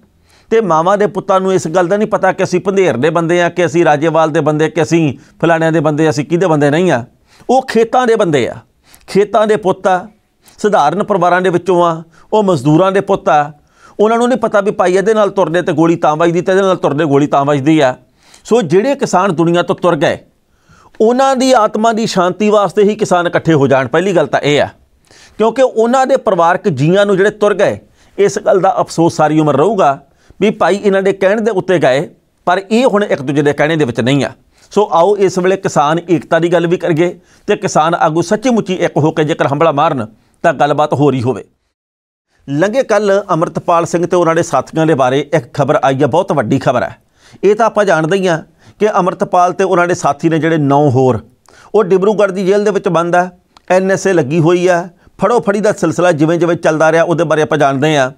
ਤੇ ਮਾਵਾ ਦੇ ਪੁੱਤਾਂ ਨੂੰ ਇਸ ਗੱਲ ਦਾ ਨਹੀਂ ਪਤਾ ਕਿ ਅਸੀਂ ਪੰਧੇਰ ਦੇ ਬੰਦੇ ਆ ਕਿ ਅਸੀਂ ਰਾਜੇਵਾਲ ਦੇ ਬੰਦੇ ਕਿ ਅਸੀਂ ਫਲਾਣਿਆਂ ਦੇ ਬੰਦੇ ਅਸੀਂ ਕਿਹਦੇ ਬੰਦੇ ਨਹੀਂ ਆ ਉਹ ਖੇਤਾਂ ਦੇ ਬੰਦੇ ਆ ਖੇਤਾਂ ਦੇ ਪੁੱਤ ਆ ਸਧਾਰਨ ਪਰਿਵਾਰਾਂ ਦੇ ਵਿੱਚੋਂ ਆ ਉਹ ਮਜ਼ਦੂਰਾਂ ਦੇ ਪੁੱਤ ਆ ਉਹਨਾਂ ਨੂੰ ਨਹੀਂ ਪਤਾ ਵੀ ਪਾਈ ਇਹਦੇ ਨਾਲ ਤੁਰਦੇ ਤੇ ਗੋਲੀ ਤਾਂ ਵੱਜਦੀ ਤੇ ਇਹਦੇ ਨਾਲ ਤੁਰਦੇ ਗੋਲੀ ਤਾਂ ਵੱਜਦੀ ਆ ਸੋ ਜਿਹੜੇ ਕਿਸਾਨ ਦੁਨੀਆ ਤੋਂ ਤੁਰ ਗਏ ਉਹਨਾਂ ਦੀ ਆਤਮਾ ਦੀ ਸ਼ਾਂਤੀ ਵਾਸਤੇ ਹੀ ਕਿਸਾਨ ਇਕੱਠੇ ਹੋ ਜਾਣ ਪਹਿਲੀ ਗੱਲ ਤਾਂ ਇਹ ਆ ਕਿਉਂਕਿ ਉਹਨਾਂ ਦੇ ਪਰਿਵਾਰਕ ਜੀਆਂ ਨੂੰ ਜਿਹੜੇ ਤੁਰ ਗਏ ਇਸ ਗੱਲ ਦਾ ਅਫਸੋਸ ਸਾਰੀ ਉਮਰ ਰਹੂਗਾ ਵੀ ਭਾਈ ਇਹਨਾਂ ਦੇ ਕਹਿਣ ਦੇ ਉੱਤੇ ਗਏ ਪਰ ਇਹ ਹੁਣ ਇੱਕ ਦੂਜੇ ਦੇ ਕਹਿਣੇ ਦੇ ਵਿੱਚ ਨਹੀਂ ਆ ਸੋ ਆਓ ਇਸ ਵੇਲੇ ਕਿਸਾਨ ਏਕਤਾ ਦੀ ਗੱਲ ਵੀ ਕਰੀਏ ਤੇ ਕਿਸਾਨ ਆਗੂ ਸੱਚੀ ਮੁੱਚੀ ਇੱਕ ਹੋ ਕੇ ਜੇਕਰ ਹੰਬਲਾ ਮਾਰਨ ਤਾਂ ਗੱਲਬਾਤ ਹੋ ਰਹੀ ਹੋਵੇ ਲੰਗੇ ਕੱਲ ਅਮਰਤਪਾਲ ਸਿੰਘ ਤੇ ਉਹਨਾਂ ਦੇ ਸਾਥੀਆਂ ਦੇ ਬਾਰੇ ਇੱਕ ਖਬਰ ਆਈ ਹੈ ਬਹੁਤ ਵੱਡੀ ਖਬਰ ਹੈ ਇਹ ਤਾਂ ਆਪਾਂ ਜਾਣਦੇ ਹੀ ਆ ਕਿ ਅਮਰਤਪਾਲ ਤੇ ਉਹਨਾਂ ਦੇ ਸਾਥੀ ਨੇ ਜਿਹੜੇ 9 ਹੋਰ ਉਹ ਡਿਬਰੂਗੜ੍ਹ ਦੀ ਜੇਲ੍ਹ ਦੇ ਵਿੱਚ ਬੰਦ ਆ ਐਨਐਸਏ ਲੱਗੀ ਹੋਈ ਆ ਫੜੋ ਫੜੀ ਦਾ ਸਿਲਸਿਲਾ ਜਿਵੇਂ ਜਿਵੇਂ ਚੱਲਦਾ ਰਿਹਾ ਉਹਦੇ ਬਾਰੇ ਆਪਾਂ ਜਾਣਦੇ ਆ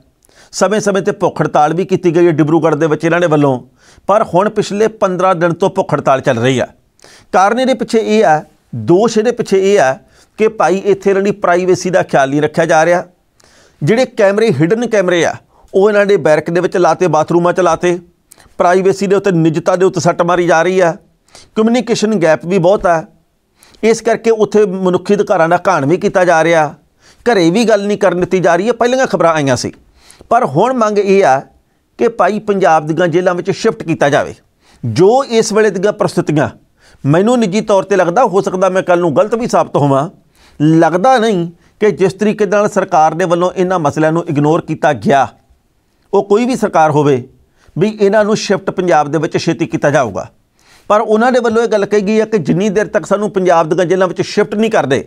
ਸਮੇਂ-ਸਮੇਂ ਤੇ ਭੁੱਖ ਹੜਤਾਲ ਵੀ ਕੀਤੀ ਗਈ ਹੈ ਡਿਬਰੂਗੜ੍ਹ ਦੇ ਵਿੱਚ ਇਹਨਾਂ ਦੇ ਵੱਲੋਂ ਪਰ ਹੁਣ ਪਿਛਲੇ 15 ਦਿਨ ਤੋਂ ਭੁੱਖ ਹੜਤਾਲ ਚੱਲ ਰਹੀ ਹੈ ਕਾਰਨ ਇਹਦੇ ਪਿੱਛੇ ਇਹ ਹੈ ਦੋਸ਼ ਇਹਦੇ ਪਿੱਛੇ ਇਹ ਹੈ ਕਿ ਭਾਈ ਇੱਥੇ ਇਹਨਾਂ ਦੀ ਪ੍ਰਾਈਵੇਸੀ ਦਾ ਖਿਆਲ ਨਹੀਂ ਰੱਖਿਆ ਜਾ ਰਿਹਾ ਜਿਹੜੇ ਕੈਮਰੇ ਹਿਡਨ ਕੈਮਰੇ ਆ ਉਹ ਇਹਨਾਂ ਦੇ ਬੈਰਕ ਦੇ ਵਿੱਚ ਲਾਤੇ ਬਾਥਰੂਮਾਂ 'ਚ ਲਾਤੇ ਪ੍ਰਾਈਵੇਸੀ ਦੇ ਉੱਤੇ ਨਿੱਜਤਾ ਦੇ ਉੱਤੇ ਸੱਟ ਮਾਰੀ ਜਾ ਰਹੀ ਹੈ ਕਮਿਊਨੀਕੇਸ਼ਨ ਗੈਪ ਵੀ ਬਹੁਤ ਹੈ ਇਸ ਕਰਕੇ ਉੱਥੇ ਮਨੁੱਖੀ ਅਧਿਕਾਰਾਂ ਦਾ ਘਾਣ ਵੀ ਕੀਤਾ ਜਾ ਰਿਹਾ ਘਰੇ ਵੀ ਗੱਲ ਨਹੀਂ ਕਰਨ ਦਿੱਤੀ ਜਾ ਰਹੀ ਹੈ ਪਹਿਲੀਆਂ ਖਬਰਾਂ ਆਈਆਂ ਸੀ ਪਰ ਹੁਣ ਮੰਗ ਇਹ ਆ ਕਿ ਭਾਈ ਪੰਜਾਬ ਦੀਆਂ ਜੇਲ੍ਹਾਂ ਵਿੱਚ ਸ਼ਿਫਟ ਕੀਤਾ ਜਾਵੇ ਜੋ ਇਸ ਵੇਲੇ ਦੀਆਂ ਪ੍ਰਸਥਿਤੀਆਂ ਮੈਨੂੰ ਨਿੱਜੀ ਤੌਰ ਤੇ ਲੱਗਦਾ ਹੋ ਸਕਦਾ ਮੈਂ ਕੱਲ ਨੂੰ ਗਲਤ ਵੀ ਸਾਬਤ ਹੋਵਾਂ ਲੱਗਦਾ ਨਹੀਂ ਕਿ ਜਿਸ ਤਰੀਕੇ ਨਾਲ ਸਰਕਾਰ ਦੇ ਵੱਲੋਂ ਇਹਨਾਂ ਮਸਲਿਆਂ ਨੂੰ ਇਗਨੋਰ ਕੀਤਾ ਗਿਆ ਉਹ ਕੋਈ ਵੀ ਸਰਕਾਰ ਹੋਵੇ ਵੀ ਇਹਨਾਂ ਨੂੰ ਸ਼ਿਫਟ ਪੰਜਾਬ ਦੇ ਵਿੱਚ ਛੇਤੀ ਕੀਤਾ ਜਾਊਗਾ ਪਰ ਉਹਨਾਂ ਦੇ ਵੱਲੋਂ ਇਹ ਗੱਲ ਕਹੀ ਗਈ ਹੈ ਕਿ ਜਿੰਨੀ ਦੇਰ ਤੱਕ ਸਾਨੂੰ ਪੰਜਾਬ ਦੀਆਂ ਜੇਲ੍ਹਾਂ ਵਿੱਚ ਸ਼ਿਫਟ ਨਹੀਂ ਕਰਦੇ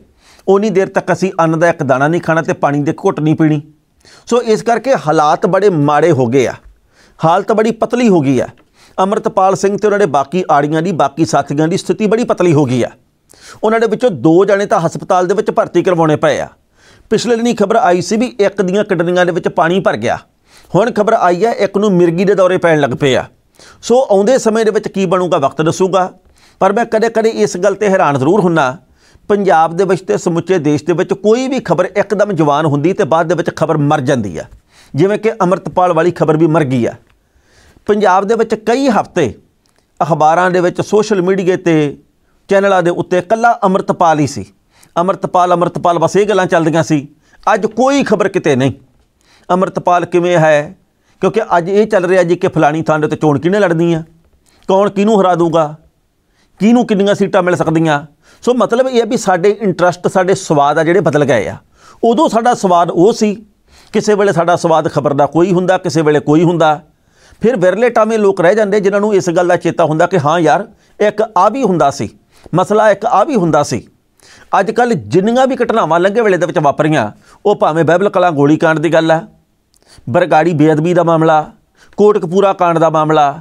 ਉਨੀ ਦੇਰ ਤੱਕ ਅਸੀਂ ਅੰਨ ਦਾ ਇੱਕ ਦਾਣਾ ਨਹੀਂ ਖਾਣਾ ਤੇ ਪਾਣੀ ਦੇ ਘੁੱਟ ਨਹੀਂ ਪੀਣੀ ਸੋ ਇਸ ਕਰਕੇ ਹਾਲਾਤ ਬੜੇ ਮਾੜੇ ਹੋ ਗਏ ਆ ਹਾਲਤ ਬੜੀ ਪਤਲੀ ਹੋ ਗਈ ਆ ਅਮਰਤਪਾਲ ਸਿੰਘ ਤੇ ਉਹਨਾਂ ਦੇ ਬਾਕੀ ਆੜੀਆਂ ਦੀ ਬਾਕੀ ਸਾਥੀਆਂ ਦੀ ਸਥਿਤੀ ਬੜੀ ਪਤਲੀ ਹੋ ਗਈ ਆ ਉਹਨਾਂ ਦੇ ਵਿੱਚੋਂ ਦੋ ਜਣੇ ਤਾਂ ਹਸਪਤਾਲ ਦੇ ਵਿੱਚ ਭਰਤੀ ਕਰਵਾਉਣੇ ਪਏ ਆ ਪਿਛਲੇ ਦਿਨੀ ਖਬਰ ਆਈ ਸੀ ਵੀ ਇੱਕ ਦੀਆਂ ਕਿਡਨੀਆਂ ਦੇ ਵਿੱਚ ਪਾਣੀ ਭਰ ਗਿਆ ਹੁਣ ਖਬਰ ਆਈ ਹੈ ਇੱਕ ਨੂੰ ਮਿਰਗੀ ਦੇ ਦੌਰੇ ਪੈਣ ਲੱਗ ਪਏ ਆ ਸੋ ਆਉਂਦੇ ਸਮੇਂ ਦੇ ਵਿੱਚ ਕੀ ਬਣੂਗਾ ਵਕਤ ਦੱਸੂਗਾ ਪਰ ਮੈਂ ਕਦੇ-ਕਦੇ ਇਸ ਗੱਲ ਤੇ ਹੈਰਾਨ ਜ਼ਰੂਰ ਹੁੰਨਾ ਪੰਜਾਬ ਦੇ ਵਿੱਚ ਤੇ ਸਮੁੱਚੇ ਦੇਸ਼ ਦੇ ਵਿੱਚ ਕੋਈ ਵੀ ਖਬਰ ਇੱਕਦਮ ਜਵਾਨ ਹੁੰਦੀ ਤੇ ਬਾਅਦ ਦੇ ਵਿੱਚ ਖਬਰ ਮਰ ਜਾਂਦੀ ਆ ਜਿਵੇਂ ਕਿ ਅਮਰਤਪਾਲ ਵਾਲੀ ਖਬਰ ਵੀ ਮਰ ਗਈ ਆ ਪੰਜਾਬ ਦੇ ਵਿੱਚ ਕਈ ਹਫ਼ਤੇ ਅਖਬਾਰਾਂ ਦੇ ਵਿੱਚ ਸੋਸ਼ਲ ਮੀਡੀਆ ਤੇ ਚੈਨਲਾਂ ਦੇ ਉੱਤੇ ਕੱਲਾ ਅਮਰਤਪਾਲ ਹੀ ਸੀ ਅਮਰਤਪਾਲ ਅਮਰਤਪਾਲ ਬਸ ਇਹ ਗੱਲਾਂ ਚੱਲਦੀਆਂ ਸੀ ਅੱਜ ਕੋਈ ਖਬਰ ਕਿਤੇ ਨਹੀਂ ਅਮਰਤਪਾਲ ਕਿਵੇਂ ਹੈ ਕਿਉਂਕਿ ਅੱਜ ਇਹ ਚੱਲ ਰਿਹਾ ਜੀ ਕਿ ਫਲਾਣੀ ਥਾਂ ਦੇ ਉੱਤੇ ਚੋਣ ਕਿਹਨੇ ਲੜਨੀ ਆ ਕੌਣ ਕਿਹਨੂੰ ਹਰਾ ਦੂਗਾ ਕਿਹਨੂੰ ਕਿੰਨੀਆਂ ਸੀਟਾਂ ਮਿਲ ਸਕਦੀਆਂ ਸੋ ਮਤਲਬ ਇਹ ਹੈ ਵੀ ਸਾਡੇ ਇੰਟਰਸਟ ਸਾਡੇ ਸਵਾਦ ਆ ਜਿਹੜੇ ਬਦਲ ਗਏ ਆ ਉਦੋਂ ਸਾਡਾ ਸਵਾਦ ਉਹ ਸੀ ਕਿਸੇ ਵੇਲੇ ਸਾਡਾ ਸਵਾਦ ਖਬਰ ਦਾ ਕੋਈ ਹੁੰਦਾ ਕਿਸੇ ਵੇਲੇ ਕੋਈ ਹੁੰਦਾ ਫਿਰ ਵਿਰਲੇ ਟਾਵੇਂ ਲੋਕ ਰਹਿ ਜਾਂਦੇ ਜਿਨ੍ਹਾਂ ਨੂੰ ਇਸ ਗੱਲ ਦਾ ਚੇਤਾ ਹੁੰਦਾ ਕਿ ਹਾਂ ਯਾਰ ਇੱਕ ਆ ਵੀ ਹੁੰਦਾ ਸੀ ਮਸਲਾ ਇੱਕ ਆ ਵੀ ਹੁੰਦਾ ਸੀ ਅੱਜ ਕੱਲ ਜਿੰਨੀਆਂ ਵੀ ਘਟਨਾਵਾਂ ਲੰਘੇ ਵੇਲੇ ਦੇ ਵਿੱਚ ਵਾਪਰੀਆਂ ਉਹ ਭਾਵੇਂ ਕਲਾ ਗੋਲੀ ਗੋਲੀकांड ਦੀ ਗੱਲ ਆ ਬਰਗਾੜੀ ਬੇਅਦਬੀ ਦਾ ਮਾਮਲਾ ਕੋਟਕਪੂਰਾ ਕਾਂਡ ਦਾ ਮਾਮਲਾ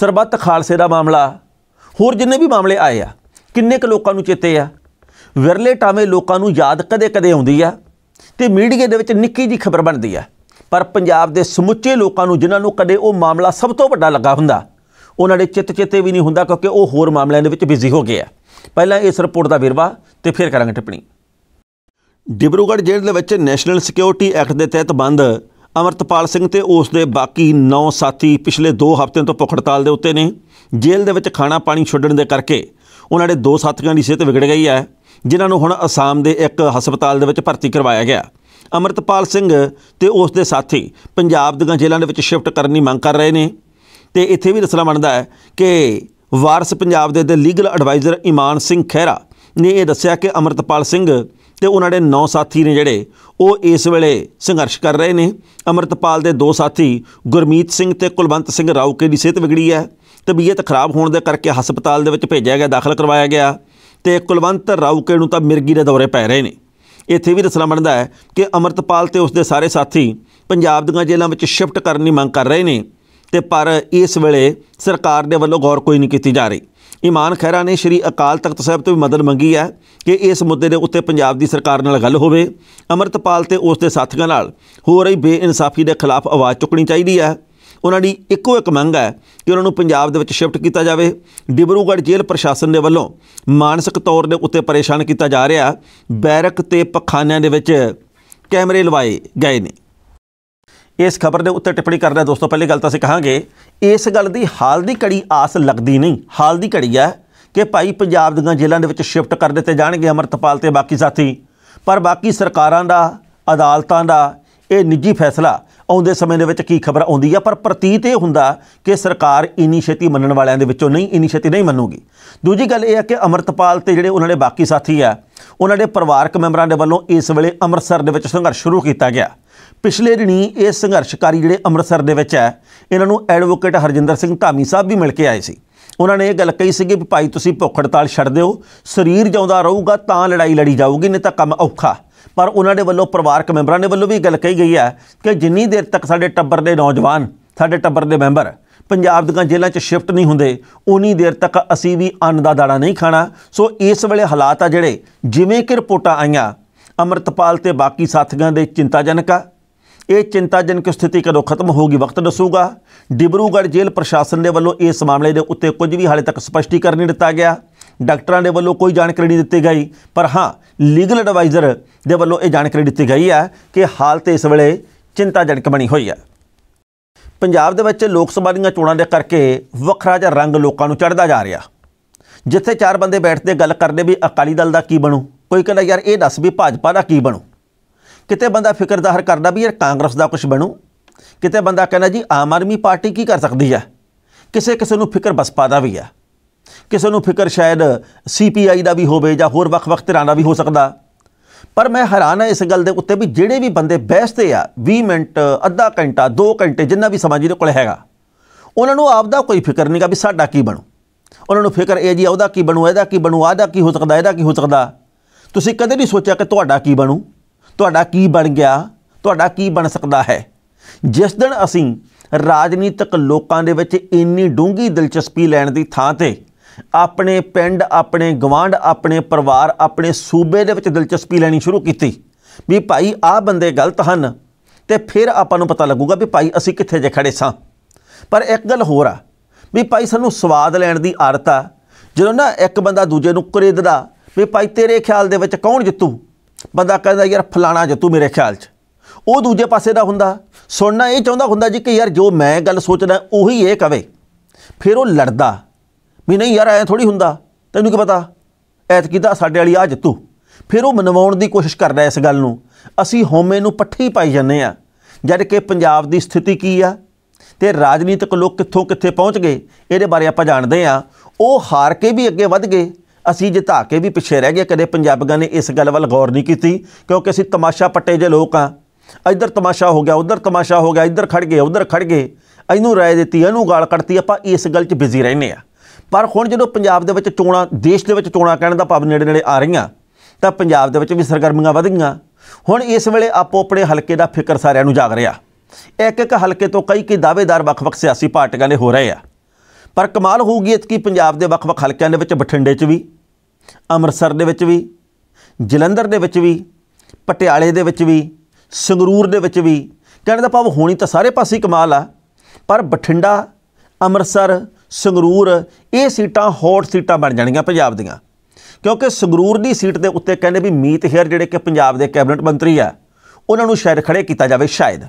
ਸਰਬੱਤ ਖਾਲਸੇ ਦਾ ਮਾਮਲਾ ਹੋਰ ਜਿੰਨੇ ਵੀ ਮਾਮਲੇ ਆਏ ਆ ਕਿੰਨੇ ਕੁ ਲੋਕਾਂ ਨੂੰ ਚੇਤੇ ਆ ਵਿਰਲੇ ਟਾਵੇਂ ਲੋਕਾਂ ਨੂੰ ਯਾਦ ਕਦੇ-ਕਦੇ ਆਉਂਦੀ ਆ ਤੇ ਮੀਡੀਆ ਦੇ ਵਿੱਚ ਨਿੱਕੀ ਜੀ ਖਬਰ ਬਣਦੀ ਆ ਪਰ ਪੰਜਾਬ ਦੇ ਸਮੁੱਚੇ ਲੋਕਾਂ ਨੂੰ ਜਿਨ੍ਹਾਂ ਨੂੰ ਕਦੇ ਉਹ ਮਾਮਲਾ ਸਭ ਤੋਂ ਵੱਡਾ ਲੱਗਾ ਹੁੰਦਾ ਉਹਨਾਂ ਦੇ ਚਿੱਤ ਚੇਤੇ ਵੀ ਨਹੀਂ ਹੁੰਦਾ ਕਿਉਂਕਿ ਉਹ ਹੋਰ ਮਾਮਲਿਆਂ ਦੇ ਵਿੱਚ ਬਿਜ਼ੀ ਹੋ ਗਏ ਆ ਪਹਿਲਾਂ ਇਸ ਰਿਪੋਰਟ ਦਾ ਵਿਰਵਾ ਤੇ ਫਿਰ ਕਰਾਂਗੇ ਟਿੱਪਣੀ ਡਿਬਰੂਗੜ੍ਹ ਜੇਲ੍ਹ ਦੇ ਵਿੱਚ ਨੈਸ਼ਨਲ ਸਿਕਿਉਰਿਟੀ ਐਕਟ ਦੇ ਤਹਿਤ ਬੰਦ ਅਮਰਤਪਾਲ ਸਿੰਘ ਤੇ ਉਸ ਦੇ ਬਾਕੀ 9 ਸਾਥੀ ਪਿਛਲੇ 2 ਹਫ਼ਤਿਆਂ ਤੋਂ ਭੁੱਖ ਹੜਤਾਲ ਦੇ ਉੱਤੇ ਨੇ ਜੇਲ੍ਹ ਦੇ ਵਿੱਚ ਖਾਣਾ ਪਾਣੀ ਛੱਡਣ ਦੇ ਕਰਕੇ ਉਹਨਾਂ ਦੇ ਦੋ ਸਾਥੀਆਂ ਦੀ ਸਿਹਤ ਵਿਗੜ ਗਈ ਹੈ ਜਿਨ੍ਹਾਂ ਨੂੰ ਹੁਣ ਅਸਾਮ ਦੇ ਇੱਕ ਹਸਪਤਾਲ ਦੇ ਵਿੱਚ ਭਰਤੀ ਕਰਵਾਇਆ ਗਿਆ ਅਮਰਤਪਾਲ ਸਿੰਘ ਤੇ ਉਸ ਦੇ ਸਾਥੀ ਪੰਜਾਬ ਦੀਆਂ ਜੇਲ੍ਹਾਂ ਦੇ ਵਿੱਚ ਸ਼ਿਫਟ ਕਰਨ ਦੀ ਮੰਗ ਕਰ ਰਹੇ ਨੇ ਤੇ ਇੱਥੇ ਵੀ ਦੱਸਣਾ ਬਣਦਾ ਹੈ ਕਿ ਵਾਰਸ ਪੰਜਾਬ ਦੇ ਦੇ ਲੀਗਲ ਐਡਵਾਈਜ਼ਰ ਇਮਾਨ ਸਿੰਘ ਖਹਿਰਾ ਨੇ ਇਹ ਦੱਸਿਆ ਕਿ ਅਮਰਤਪਾਲ ਸਿੰਘ ਤੇ ਉਹਨਾਂ ਦੇ ਨੌ ਸਾਥੀ ਨੇ ਜਿਹੜੇ ਉਹ ਇਸ ਵੇਲੇ ਸੰਘਰਸ਼ ਕਰ ਰਹੇ ਨੇ ਅਮਰਤਪਾਲ ਦੇ ਦੋ ਸਾਥੀ ਗੁਰਮੀਤ ਸਿੰਘ ਤੇ ਕੁਲਵੰਤ ਸਿੰਘ ਰਾਉਕੇ ਦੀ ਸਿਹਤ ਵਿਗੜੀ ਹੈ ਤਬੀਅਤ ਖਰਾਬ ਹੋਣ ਦੇ ਕਰਕੇ ਹਸਪਤਾਲ ਦੇ ਵਿੱਚ ਭੇਜਿਆ ਗਿਆ ਦਾਖਲ ਕਰਵਾਇਆ ਗਿਆ ਤੇ ਕੁਲਵੰਤ ਰਾਉਕੇ ਨੂੰ ਤਾਂ ਮਿਰਗੀ ਦੇ ਦੌਰੇ ਪੈ ਰਹੇ ਨੇ ਇੱਥੇ ਵੀ ਦੱਸਣਾ ਬਣਦਾ ਹੈ ਕਿ ਅਮਰਤਪਾਲ ਤੇ ਉਸ ਦੇ ਸਾਰੇ ਸਾਥੀ ਪੰਜਾਬ ਦੀਆਂ ਜੇਲ੍ਹਾਂ ਵਿੱਚ ਸ਼ਿਫਟ ਕਰਨ ਦੀ ਮੰਗ ਕਰ ਰਹੇ ਨੇ ਤੇ ਪਰ ਇਸ ਵੇਲੇ ਸਰਕਾਰ ਦੇ ਵੱਲੋਂ ਗੌਰ ਕੋਈ ਨਹੀਂ ਕੀਤੀ ਜਾ ਰਹੀ ਇਮਾਨ ਖੈਰਾ ਨੇ ਸ਼੍ਰੀ ਅਕਾਲ ਤਖਤ ਸਾਹਿਬ ਤੋਂ ਵੀ ਮਦਦ ਮੰਗੀ ਹੈ ਕਿ ਇਸ ਮੁੱਦੇ ਦੇ ਉੱਤੇ ਪੰਜਾਬ ਦੀ ਸਰਕਾਰ ਨਾਲ ਗੱਲ ਹੋਵੇ ਅਮਰਤਪਾਲ ਤੇ ਉਸ ਦੇ ਸਾਥੀਆਂ ਨਾਲ ਹੋ ਰਹੀ ਬੇਇਨਸਾਫੀ ਦੇ ਖਿਲਾਫ ਆਵਾਜ਼ ਚੁੱਕਣੀ ਚਾਹੀਦੀ ਹੈ ਉਹਨਾਂ ਦੀ ਇੱਕੋ ਇੱਕ ਮੰਗ ਹੈ ਕਿ ਉਹਨਾਂ ਨੂੰ ਪੰਜਾਬ ਦੇ ਵਿੱਚ ਸ਼ਿਫਟ ਕੀਤਾ ਜਾਵੇ ਡਿਬਰੂਗੜ੍ਹ ਜੇਲ੍ਹ ਪ੍ਰਸ਼ਾਸਨ ਦੇ ਵੱਲੋਂ ਮਾਨਸਿਕ ਤੌਰ ਦੇ ਉੱਤੇ ਪਰੇਸ਼ਾਨ ਕੀਤਾ ਜਾ ਰਿਹਾ ਬੈਰਕ ਤੇ ਪਖਾਨਿਆਂ ਦੇ ਵਿੱਚ ਕੈਮਰੇ ਲਵਾਏ ਗਏ ਨੇ ਇਸ ਖਬਰ ਦੇ ਉੱਤੇ ਟਿੱਪਣੀ ਕਰਦਾ ਦੋਸਤੋ ਪਹਿਲੀ ਗੱਲ ਤਾਂ ਅਸੀਂ ਕਹਾਂਗੇ ਇਸ ਗੱਲ ਦੀ ਹਾਲ ਦੀ ਘੜੀ ਆਸ ਲੱਗਦੀ ਨਹੀਂ ਹਾਲ ਦੀ ਘੜੀ ਹੈ ਕਿ ਭਾਈ ਪੰਜਾਬ ਦੀਆਂ ਜ਼ਿਲ੍ਹਿਆਂ ਦੇ ਵਿੱਚ ਸ਼ਿਫਟ ਕਰ ਦਿੱਤੇ ਜਾਣਗੇ ਅਮਰਤਪਾਲ ਤੇ ਬਾਕੀ ਸਾਥੀ ਪਰ ਬਾਕੀ ਸਰਕਾਰਾਂ ਦਾ ਅਦਾਲਤਾਂ ਦਾ ਇਹ ਨਿੱਜੀ ਫੈਸਲਾ ਆਉਂਦੇ ਸਮੇਂ ਦੇ ਵਿੱਚ ਕੀ ਖਬਰ ਆਉਂਦੀ ਆ ਪਰ ਪ੍ਰਤੀਤ ਇਹ ਹੁੰਦਾ ਕਿ ਸਰਕਾਰ ਇਨੀ ਛੇਤੀ ਮੰਨਣ ਵਾਲਿਆਂ ਦੇ ਵਿੱਚੋਂ ਨਹੀਂ ਇਨੀ ਛੇਤੀ ਨਹੀਂ ਮੰਨੂਗੀ ਦੂਜੀ ਗੱਲ ਇਹ ਆ ਕਿ ਅਮਰਤਪਾਲ ਤੇ ਜਿਹੜੇ ਉਹਨਾਂ ਦੇ ਬਾਕੀ ਸਾਥੀ ਆ ਉਹਨਾਂ ਦੇ ਪਰਿਵਾਰਕ ਮੈਂਬਰਾਂ ਦੇ ਵੱਲੋਂ ਇਸ ਵੇਲੇ ਅੰਮ੍ਰਿਤਸਰ ਦੇ ਵਿੱਚ ਸੰਘਰਸ਼ ਸ਼ੁਰੂ ਕੀਤਾ ਗਿਆ ਪਿਛਲੇ ਦਿਨੀ ਇਹ ਸੰਘਰਸ਼ਕਾਰੀ ਜਿਹੜੇ ਅੰਮ੍ਰਿਤਸਰ ਦੇ ਵਿੱਚ ਹੈ ਇਹਨਾਂ ਨੂੰ ਐਡਵੋਕੇਟ ਹਰਜਿੰਦਰ ਸਿੰਘ ਧਾਮੀ ਸਾਹਿਬ ਵੀ ਮਿਲ ਕੇ ਆਏ ਸੀ ਉਹਨਾਂ ਨੇ ਇਹ ਗੱਲ ਕਹੀ ਸੀ ਕਿ ਭਾਈ ਤੁਸੀਂ ਭੁੱਖ ਹੜਤਾਲ ਛੱਡ ਦਿਓ ਸਰੀਰ ਜਿਉਂਦਾ ਰਹੂਗਾ ਤਾਂ ਲੜਾਈ ਲੜੀ ਜਾਊਗੀ ਨਹੀਂ ਤਾਂ ਕੰਮ ਔਖਾ ਪਰ ਉਹਨਾਂ ਦੇ ਵੱਲੋਂ ਪਰਿਵਾਰਕ ਮੈਂਬਰਾਂ ਦੇ ਵੱਲੋਂ ਵੀ ਗੱਲ ਕਹੀ ਗਈ ਹੈ ਕਿ ਜਿੰਨੀ ਦੇਰ ਤੱਕ ਸਾਡੇ ਟੱਬਰ ਦੇ ਨੌਜਵਾਨ ਸਾਡੇ ਟੱਬਰ ਦੇ ਮੈਂਬਰ ਪੰਜਾਬ ਦੀਆਂ ਜੇਲ੍ਹਾਂ 'ਚ ਸ਼ਿਫਟ ਨਹੀਂ ਹੁੰਦੇ ਉਨੀ ਦੇਰ ਤੱਕ ਅਸੀਂ ਵੀ ਅੰਨ ਦਾ ਦਾਣਾ ਨਹੀਂ ਖਾਣਾ ਸੋ ਇਸ ਵੇਲੇ ਹਾਲਾਤ ਆ ਜਿਹੜੇ ਜਿਵੇਂ ਕਿ ਰਿਪੋਰਟਾਂ ਆਈਆਂ ਅਮਰਤਪਾਲ ਤੇ ਬਾਕੀ ਸਾਥੀਆਂ ਦੇ ਚਿੰਤਾਜਨਕ ਆ ਇਹ ਚਿੰਤਾਜਨਕ ਸਥਿਤੀ ਕਦੋਂ ਖਤਮ ਹੋਗੀ ਵਕਤ ਦੱਸੂਗਾ ਡਿਬਰੂਗੜ੍ਹ ਜੇਲ੍ਹ ਪ੍ਰਸ਼ਾਸਨ ਦੇ ਵੱਲੋਂ ਇਸ ਮਾਮਲੇ ਦੇ ਉੱਤੇ ਕੁਝ ਵੀ ਹਾਲੇ ਤੱਕ ਸਪਸ਼ਟੀਕਰਨ ਨਹੀਂ ਦਿੱਤਾ ਗਿਆ ਡਾਕਟਰਾਂ ਦੇ ਵੱਲੋਂ ਕੋਈ ਜਾਣਕਾਰੀ ਨਹੀਂ ਦਿੱਤੀ ਗਈ ਪਰ ਹਾਂ ਲੀਗਲ ਐਡਵਾਈਜ਼ਰ ਦੇ ਵੱਲੋਂ ਇਹ ਜਾਣਕਾਰੀ ਦਿੱਤੀ ਗਈ ਹੈ ਕਿ ਹਾਲਤ ਇਸ ਵੇਲੇ ਚਿੰਤਾਜਨਕ ਬਣੀ ਹੋਈ ਹੈ ਪੰਜਾਬ ਦੇ ਵਿੱਚ ਲੋਕ ਸਭਾ ਦੀਆਂ ਚੋਣਾਂ ਦੇ ਕਰਕੇ ਵੱਖਰਾ ਜਿਹਾ ਰੰਗ ਲੋਕਾਂ ਨੂੰ ਚੜਦਾ ਜਾ ਰਿਹਾ ਜਿੱਥੇ ਚਾਰ ਬੰਦੇ ਬੈਠਦੇ ਗੱਲ ਕਰਦੇ ਵੀ ਅਕਾਲੀ ਦਲ ਦਾ ਕੀ ਬਣੂ ਕੋਈ ਕਹਿੰਦਾ ਯਾਰ ਇਹ ਦੱਸ ਵੀ ਭਾਜਪਾ ਦਾ ਕੀ ਬਣੂ ਕਿਤੇ ਬੰਦਾ ਫਿਕਰ ਜ਼ਾਹਰ ਕਰਦਾ ਵੀ ਯਾਰ ਕਾਂਗਰਸ ਦਾ ਕੁਝ ਬਣੂ ਕਿਤੇ ਬੰਦਾ ਕਹਿੰਦਾ ਜੀ ਆਮ ਆਦਮੀ ਪਾਰਟੀ ਕੀ ਕਰ ਸਕਦੀ ਹੈ ਕਿਸੇ ਕਿਸੇ ਨੂੰ ਫਿਕਰ ਬਸਪਾ ਦਾ ਵੀ ਹੈ ਕਿਸੇ ਨੂੰ ਫਿਕਰ ਸ਼ਾਇਦ ਸੀਪੀਆਈ ਦਾ ਵੀ ਹੋਵੇ ਜਾਂ ਹੋਰ ਵੱਖ-ਵੱਖ ਤਰ੍ਹਾਂ ਦਾ ਵੀ ਹੋ ਸਕਦਾ ਪਰ ਮੈਂ ਹੈਰਾਨ ਹਾਂ ਇਸ ਗੱਲ ਦੇ ਉੱਤੇ ਵੀ ਜਿਹੜੇ ਵੀ ਬੰਦੇ ਬਹਿਸਦੇ ਆ 20 ਮਿੰਟ ਅੱਧਾ ਘੰਟਾ 2 ਘੰਟੇ ਜਿੰਨਾ ਵੀ ਸਮਾਂ ਜਿਹਦੇ ਕੋਲ ਹੈਗਾ ਉਹਨਾਂ ਨੂੰ ਆਪ ਦਾ ਕੋਈ ਫਿਕਰ ਨਹੀਂਗਾ ਵੀ ਸਾਡਾ ਕੀ ਬਣੂ ਉਹਨਾਂ ਨੂੰ ਫਿਕਰ ਇਹ ਜੀ ਉਹਦਾ ਕੀ ਬਣੂ ਇਹਦਾ ਕੀ ਬਣੂ ਆਦਾ ਕੀ ਹੋ ਸਕਦਾ ਇਹਦਾ ਕੀ ਹੋ ਸਕਦਾ ਤੁਸੀਂ ਕਦੇ ਨਹੀਂ ਸੋਚਿਆ ਕਿ ਤੁਹਾਡਾ ਕੀ ਬਣੂ ਤੁਹਾਡਾ ਕੀ ਬਣ ਗਿਆ ਤੁਹਾਡਾ ਕੀ ਬਣ ਸਕਦਾ ਹੈ ਜਿਸ ਦਿਨ ਅਸੀਂ ਰਾਜਨੀਤਿਕ ਲੋਕਾਂ ਦੇ ਵਿੱਚ ਇੰਨੀ ਡੂੰਗੀ ਦਿਲਚਸਪੀ ਲੈਣ ਦੀ ਥਾਂ ਤੇ ਆਪਣੇ ਪਿੰਡ ਆਪਣੇ ਗਵਾਂਢ ਆਪਣੇ ਪਰਿਵਾਰ ਆਪਣੇ ਸੂਬੇ ਦੇ ਵਿੱਚ ਦਿਲਚਸਪੀ ਲੈਣੀ ਸ਼ੁਰੂ ਕੀਤੀ ਵੀ ਭਾਈ ਆਹ ਬੰਦੇ ਗਲਤ ਹਨ ਤੇ ਫਿਰ ਆਪਾਂ ਨੂੰ ਪਤਾ ਲੱਗੂਗਾ ਵੀ ਭਾਈ ਅਸੀਂ ਕਿੱਥੇ ਜੇ ਖੜੇ ਸਾਂ ਪਰ ਇੱਕ ਗੱਲ ਹੋਰ ਆ ਵੀ ਭਾਈ ਸਾਨੂੰ ਸਵਾਦ ਲੈਣ ਦੀ ਆਦਤ ਆ ਜਦੋਂ ਨਾ ਇੱਕ ਬੰਦਾ ਦੂਜੇ ਨੂੰ ਕਰੇਦਦਾ ਵੀ ਭਾਈ ਤੇਰੇ ਖਿਆਲ ਦੇ ਵਿੱਚ ਕੌਣ ਜਿੱਤੂ ਬੰਦਾ ਕਹਿੰਦਾ ਯਾਰ ਫਲਾਣਾ ਜਿੱਤੂ ਮੇਰੇ ਖਿਆਲ 'ਚ ਉਹ ਦੂਜੇ ਪਾਸੇ ਦਾ ਹੁੰਦਾ ਸੁਣਨਾ ਇਹ ਚਾਹੁੰਦਾ ਹੁੰਦਾ ਜੀ ਕਿ ਯਾਰ ਜੋ ਮੈਂ ਗੱਲ ਸੋਚਦਾ ਉਹੀ ਇਹ ਕਵੇ ਫਿਰ ਉਹ ਲੜਦਾ ਵੀ ਨਹੀਂ ਯਾਰ ਐ ਥੋੜੀ ਹੁੰਦਾ ਤੈਨੂੰ ਕੀ ਪਤਾ ਐਤਕੀ ਤਾਂ ਸਾਡੇ ਵਾਲੀ ਆ ਜਿੱਤੂ ਫਿਰ ਉਹ ਮਨਵਾਉਣ ਦੀ ਕੋਸ਼ਿਸ਼ ਕਰਦਾ ਇਸ ਗੱਲ ਨੂੰ ਅਸੀਂ ਹੋਮੇ ਨੂੰ ਪੱਠੀ ਪਾਈ ਜਾਂਦੇ ਆ ਜਦ ਕਿ ਪੰਜਾਬ ਦੀ ਸਥਿਤੀ ਕੀ ਆ ਤੇ ਰਾਜਨੀਤਿਕ ਲੋਕ ਕਿੱਥੋਂ ਕਿੱਥੇ ਪਹੁੰਚ ਗਏ ਇਹਦੇ ਬਾਰੇ ਆਪਾਂ ਜਾਣਦੇ ਆ ਉਹ ਹਾਰ ਕੇ ਵੀ ਅੱਗੇ ਵੱਧ ਗਏ ਅਸੀਂ ਜਿਤਾ ਕੇ ਵੀ ਪਿੱਛੇ ਰਹਿ ਗਏ ਕਦੇ ਪੰਜਾਬੀਆਂ ਨੇ ਇਸ ਗੱਲ ਵੱਲ ਗੌਰ ਨਹੀਂ ਕੀਤੀ ਕਿਉਂਕਿ ਅਸੀਂ ਤਮਾਸ਼ਾ ਪੱਟੇ ਜੇ ਲੋਕ ਆ ਇੱਧਰ ਤਮਾਸ਼ਾ ਹੋ ਗਿਆ ਉੱਧਰ ਤਮਾਸ਼ਾ ਹੋ ਗਿਆ ਇੱਧਰ ਖੜ ਗਏ ਉੱਧਰ ਖੜ ਗਏ ਇਹਨੂੰ ਰਾਏ ਦਿੱਤੀ ਇਹਨੂੰ ਗਾਲ ਕੱਢਤੀ ਆਪਾਂ ਇਸ ਗੱਲ 'ਚ ਬਿਜ਼ੀ ਰਹਿੰਨੇ ਆ ਪਰ ਹੁਣ ਜਦੋਂ ਪੰਜਾਬ ਦੇ ਵਿੱਚ ਚੋਣਾਂ ਦੇਸ਼ ਦੇ ਵਿੱਚ ਚੋਣਾਂ ਕਹਿਣ ਦਾ ਭਾਵ ਨੇੜੇ ਨੇੜੇ ਆ ਰਹੀਆਂ ਤਾਂ ਪੰਜਾਬ ਦੇ ਵਿੱਚ ਵੀ ਸਰਗਰਮੀਆਂ ਵਧ ਗਈਆਂ ਹੁਣ ਇਸ ਵੇਲੇ ਆਪੋ ਆਪਣੇ ਹਲਕੇ ਦਾ ਫਿਕਰ ਸਾਰਿਆਂ ਨੂੰ ਜਾਗ ਰਿਹਾ ਇੱਕ ਇੱਕ ਹਲਕੇ ਤੋਂ ਕਈ ਕਈ ਦਾਅਵੇਦਾਰ ਵੱਖ-ਵੱਖ ਸਿਆਸੀ ਪਾਰਟੀਆਂ ਦੇ ਹੋ ਰਹੇ ਆ ਪਰ ਕਮਾਲ ਹੋਊਗੀ ਇਤਕੀ ਪੰਜਾਬ ਦੇ ਵੱਖ-ਵੱਖ ਹਲਕਿਆਂ ਦੇ ਵਿੱਚ ਬਠਿੰਡੇ 'ਚ ਵੀ ਅੰਮ੍ਰਿਤਸਰ ਦੇ ਵਿੱਚ ਵੀ ਜਲੰਧਰ ਦੇ ਵਿੱਚ ਵੀ ਪਟਿਆਲੇ ਦੇ ਵਿੱਚ ਵੀ ਸੰਗਰੂਰ ਦੇ ਵਿੱਚ ਵੀ ਕਹਿਣ ਦਾ ਭਾਵ ਹੋਣੀ ਤਾਂ ਸਾਰੇ ਪਾਸੇ ਕਮਾਲ ਆ ਪਰ ਬਠਿੰਡਾ ਅੰਮ੍ਰਿਤਸਰ ਸੰਗਰੂਰ ਇਹ ਸੀਟਾਂ ਹੌਟ ਸੀਟਾਂ ਬਣ ਜਾਣਗੀਆਂ ਪੰਜਾਬ ਦੀਆਂ ਕਿਉਂਕਿ ਸੰਗਰੂਰ ਦੀ ਸੀਟ ਦੇ ਉੱਤੇ ਕਹਿੰਦੇ ਵੀ ਮੀਤ ਹੇਅਰ ਜਿਹੜੇ ਕਿ ਪੰਜਾਬ ਦੇ ਕੈਬਨਿਟ ਮੰਤਰੀ ਆ ਉਹਨਾਂ ਨੂੰ ਸ਼ਾਇਦ ਖੜੇ ਕੀਤਾ ਜਾਵੇ ਸ਼ਾਇਦ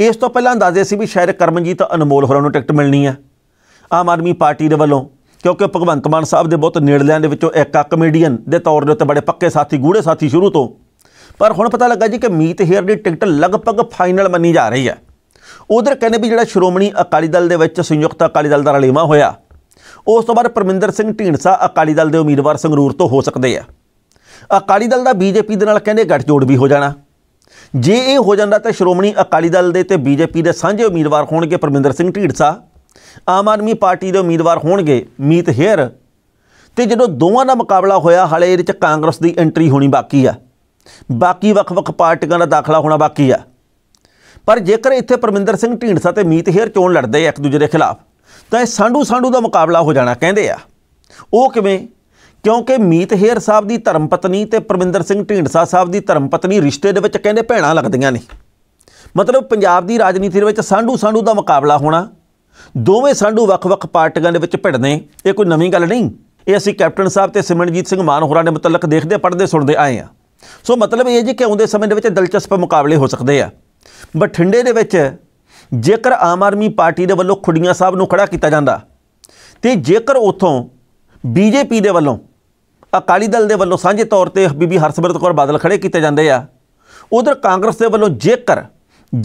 ਇਸ ਤੋਂ ਪਹਿਲਾਂ ਅੰਦਾਜ਼ੇ ਸੀ ਵੀ ਸ਼ਾਇਦ ਕਰਮਜੀਤ ਅਨਮੋਲ ਹੋਰਾਂ ਨੂੰ ਟਿਕਟ ਮਿਲਣੀ ਆ ਆਮ ਆਦਮੀ ਪਾਰਟੀ ਦੇ ਵੱਲੋਂ ਕਿਉਂਕਿ ਭਗਵੰਤ ਮਾਨ ਸਾਹਿਬ ਦੇ ਬਹੁਤ ਨੇੜਲਿਆਂ ਦੇ ਵਿੱਚੋਂ ਇੱਕ ਆ ਕਮੇਡੀਅਨ ਦੇ ਤੌਰ ਦੇ ਉੱਤੇ ਬੜੇ ਪੱਕੇ ਸਾਥੀ ਗੂੜੇ ਸਾਥੀ ਸ਼ੁਰੂ ਤੋਂ ਪਰ ਹੁਣ ਪਤਾ ਲੱਗਾ ਜੀ ਕਿ ਮੀਤ ਹੇਅਰ ਦੀ ਟਿਕਟ ਲਗਭਗ ਫਾਈਨਲ ਮੰਨੀ ਜਾ ਰਹੀ ਹੈ ਉਧਰ ਕਹਿੰਦੇ ਵੀ ਜਿਹੜਾ ਸ਼੍ਰੋਮਣੀ ਅਕਾਲੀ ਦਲ ਦੇ ਵਿੱਚ ਸੰਯੁਕਤ ਅਕਾਲੀ ਦਲ ਦਾ ਰਲੇਵਾ ਹੋਇਆ ਉਸ ਤੋਂ ਬਾਅਦ ਪਰਮਿੰਦਰ ਸਿੰਘ ਢੀਂਡਸਾ ਅਕਾਲੀ ਦਲ ਦੇ ਉਮੀਦਵਾਰ ਸੰਗਰੂਰ ਤੋਂ ਹੋ ਸਕਦੇ ਆ ਅਕਾਲੀ ਦਲ ਦਾ ਬੀਜੇਪੀ ਦੇ ਨਾਲ ਕਹਿੰਦੇ ਗੱਠਜੋੜ ਵੀ ਹੋ ਜਾਣਾ ਜੇ ਇਹ ਹੋ ਜਾਂਦਾ ਤਾਂ ਸ਼੍ਰੋਮਣੀ ਅਕਾਲੀ ਦਲ ਦੇ ਤੇ ਬੀਜੇਪੀ ਦੇ ਸਾਂਝੇ ਉਮੀਦਵਾਰ ਹੋਣਗੇ ਪਰਮਿੰਦਰ ਸਿੰਘ ਢੀਂਡਸਾ ਆਮ ਆਦਮੀ ਪਾਰਟੀ ਦੇ ਉਮੀਦਵਾਰ ਹੋਣਗੇ ਮੀਤ ਹੇਰ ਤੇ ਜਦੋਂ ਦੋਵਾਂ ਦਾ ਮੁਕਾਬਲਾ ਹੋਇਆ ਹਾਲੇ ਇਹਦੇ ਚ ਕਾਂਗਰਸ ਦੀ ਐਂਟਰੀ ਹੋਣੀ ਬਾਕੀ ਆ ਬਾਕੀ ਵੱਖ-ਵੱਖ ਪਾਰਟੀਆਂ ਦਾ ਦਾਖਲਾ ਹੋਣਾ ਬਾਕੀ ਆ ਪਰ ਜੇਕਰ ਇੱਥੇ ਪਰਮਿੰਦਰ ਸਿੰਘ ਢੀਂਡਸਾ ਤੇ ਮੀਤ ਹੇਰ ਚੋਣ ਲੜਦੇ ਆ ਇੱਕ ਦੂਜੇ ਦੇ ਖਿਲਾਫ ਤਾਂ ਇਹ ਸਾਂਡੂ ਸਾਂਡੂ ਦਾ ਮੁਕਾਬਲਾ ਹੋ ਜਾਣਾ ਕਹਿੰਦੇ ਆ ਉਹ ਕਿਵੇਂ ਕਿਉਂਕਿ ਮੀਤ ਹੇਰ ਸਾਹਿਬ ਦੀ ਧਰਮ ਪਤਨੀ ਤੇ ਪਰਮਿੰਦਰ ਸਿੰਘ ਢੀਂਡਸਾ ਸਾਹਿਬ ਦੀ ਧਰਮ ਪਤਨੀ ਰਿਸ਼ਤੇ ਦੇ ਵਿੱਚ ਕਹਿੰਦੇ ਭੈਣਾਂ ਲੱਗਦੀਆਂ ਨੇ ਮਤਲਬ ਪੰਜਾਬ ਦੀ ਰਾਜਨੀਤੀ ਦੇ ਵਿੱਚ ਸਾਂਡੂ ਸਾਂਡੂ ਦਾ ਮੁਕਾਬਲਾ ਹੋਣਾ ਦੋਵੇਂ ਸਾਂਡੂ ਵੱਖ-ਵੱਖ ਪਾਰਟੀਆਂ ਦੇ ਵਿੱਚ ਭਿੜਨੇ ਇਹ ਕੋਈ ਨਵੀਂ ਗੱਲ ਨਹੀਂ ਇਹ ਅਸੀਂ ਕੈਪਟਨ ਸਾਹਿਬ ਤੇ ਸਿਮਰਨਜੀਤ ਸਿੰਘ ਮਾਨ ਹੋਰਾਂ ਦੇ ਮੁਤਲਕ ਦੇਖਦੇ ਪੜ੍ਹਦੇ ਸੁਣਦੇ ਆਏ ਆ ਸੋ ਮਤਲਬ ਇਹ ਜੀ ਕਿ ਆਉਂਦੇ ਸਮੇਂ ਦੇ ਵਿੱਚ ਦਿਲਚਸਪ ਮੁਕਾਬਲੇ ਹੋ ਸਕਦੇ ਆ ਬਠਿੰਡੇ ਦੇ ਵਿੱਚ ਜੇਕਰ ਆਮ ਆਦਮੀ ਪਾਰਟੀ ਦੇ ਵੱਲੋਂ ਖੁੱਡੀਆਂ ਸਾਹਿਬ ਨੂੰ ਖੜਾ ਕੀਤਾ ਜਾਂਦਾ ਤੇ ਜੇਕਰ ਉਥੋਂ ਬੀਜੇਪੀ ਦੇ ਵੱਲੋਂ ਅਕਾਲੀ ਦਲ ਦੇ ਵੱਲੋਂ ਸਾਂਝੇ ਤੌਰ ਤੇ ਬੀਬੀ ਹਰਸਬਰਤ ਕੌਰ ਬਾਦਲ ਖੜੇ ਕੀਤੇ ਜਾਂਦੇ ਆ ਉਧਰ ਕਾਂਗਰਸ ਦੇ ਵੱਲੋਂ ਜੇਕਰ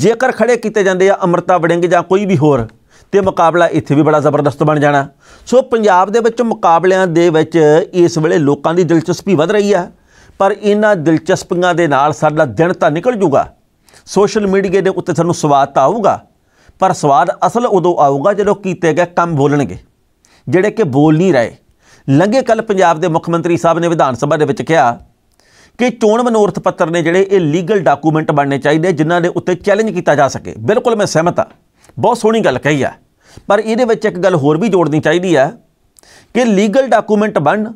ਜੇਕਰ ਖੜੇ ਕੀਤੇ ਜਾਂਦੇ ਆ ਅਮਰਤਾ ਵੜਿੰਗ ਜਾਂ ਕੋਈ ਵੀ ਹੋਰ ਤੇ ਮੁਕਾਬਲਾ ਇੱਥੇ ਵੀ ਬੜਾ ਜ਼ਬਰਦਸਤ ਬਣ ਜਾਣਾ ਸੋ ਪੰਜਾਬ ਦੇ ਵਿੱਚ ਮੁਕਾਬਲਿਆਂ ਦੇ ਵਿੱਚ ਇਸ ਵੇਲੇ ਲੋਕਾਂ ਦੀ ਦਿਲਚਸਪੀ ਵਧ ਰਹੀ ਆ ਪਰ ਇਹਨਾਂ ਦਿਲਚਸਪੀਆਂ ਦੇ ਨਾਲ ਸਾਡਾ ਦਿਨ ਤਾਂ ਨਿਕਲ ਜੂਗਾ ਸੋਸ਼ਲ ਮੀਡੀਆ ਦੇ ਉੱਤੇ ਤੁਹਾਨੂੰ ਸਵਾਦ ਤਾਂ ਆਊਗਾ ਪਰ ਸਵਾਦ ਅਸਲ ਉਦੋਂ ਆਊਗਾ ਜਦੋਂ ਕੀਤੇ ਗਏ ਕੰਮ ਬੋਲਣਗੇ ਜਿਹੜੇ ਕਿ ਬੋਲ ਨਹੀਂ ਰਹੇ ਲੰਘੇ ਕੱਲ ਪੰਜਾਬ ਦੇ ਮੁੱਖ ਮੰਤਰੀ ਸਾਹਿਬ ਨੇ ਵਿਧਾਨ ਸਭਾ ਦੇ ਵਿੱਚ ਕਿਹਾ ਕਿ ਚੋਣ ਮਨੋਰਥ ਪੱਤਰ ਨੇ ਜਿਹੜੇ ਇਹ ਲੀਗਲ ਡਾਕੂਮੈਂਟ ਬਣਨੇ ਚਾਹੀਦੇ ਜਿਨ੍ਹਾਂ ਦੇ ਉੱਤੇ ਚੈਲੰਜ ਕੀਤਾ ਜਾ ਸਕੇ ਬਿਲਕੁਲ ਮੈਂ ਸਹਿਮਤ ਆ ਬਹੁਤ ਸੋਹਣੀ ਗੱਲ ਕਹੀ ਆ ਪਰ ਇਹਦੇ ਵਿੱਚ ਇੱਕ ਗੱਲ ਹੋਰ ਵੀ ਜੋੜਨੀ ਚਾਹੀਦੀ ਆ ਕਿ ਲੀਗਲ ਡਾਕੂਮੈਂਟ ਬਣ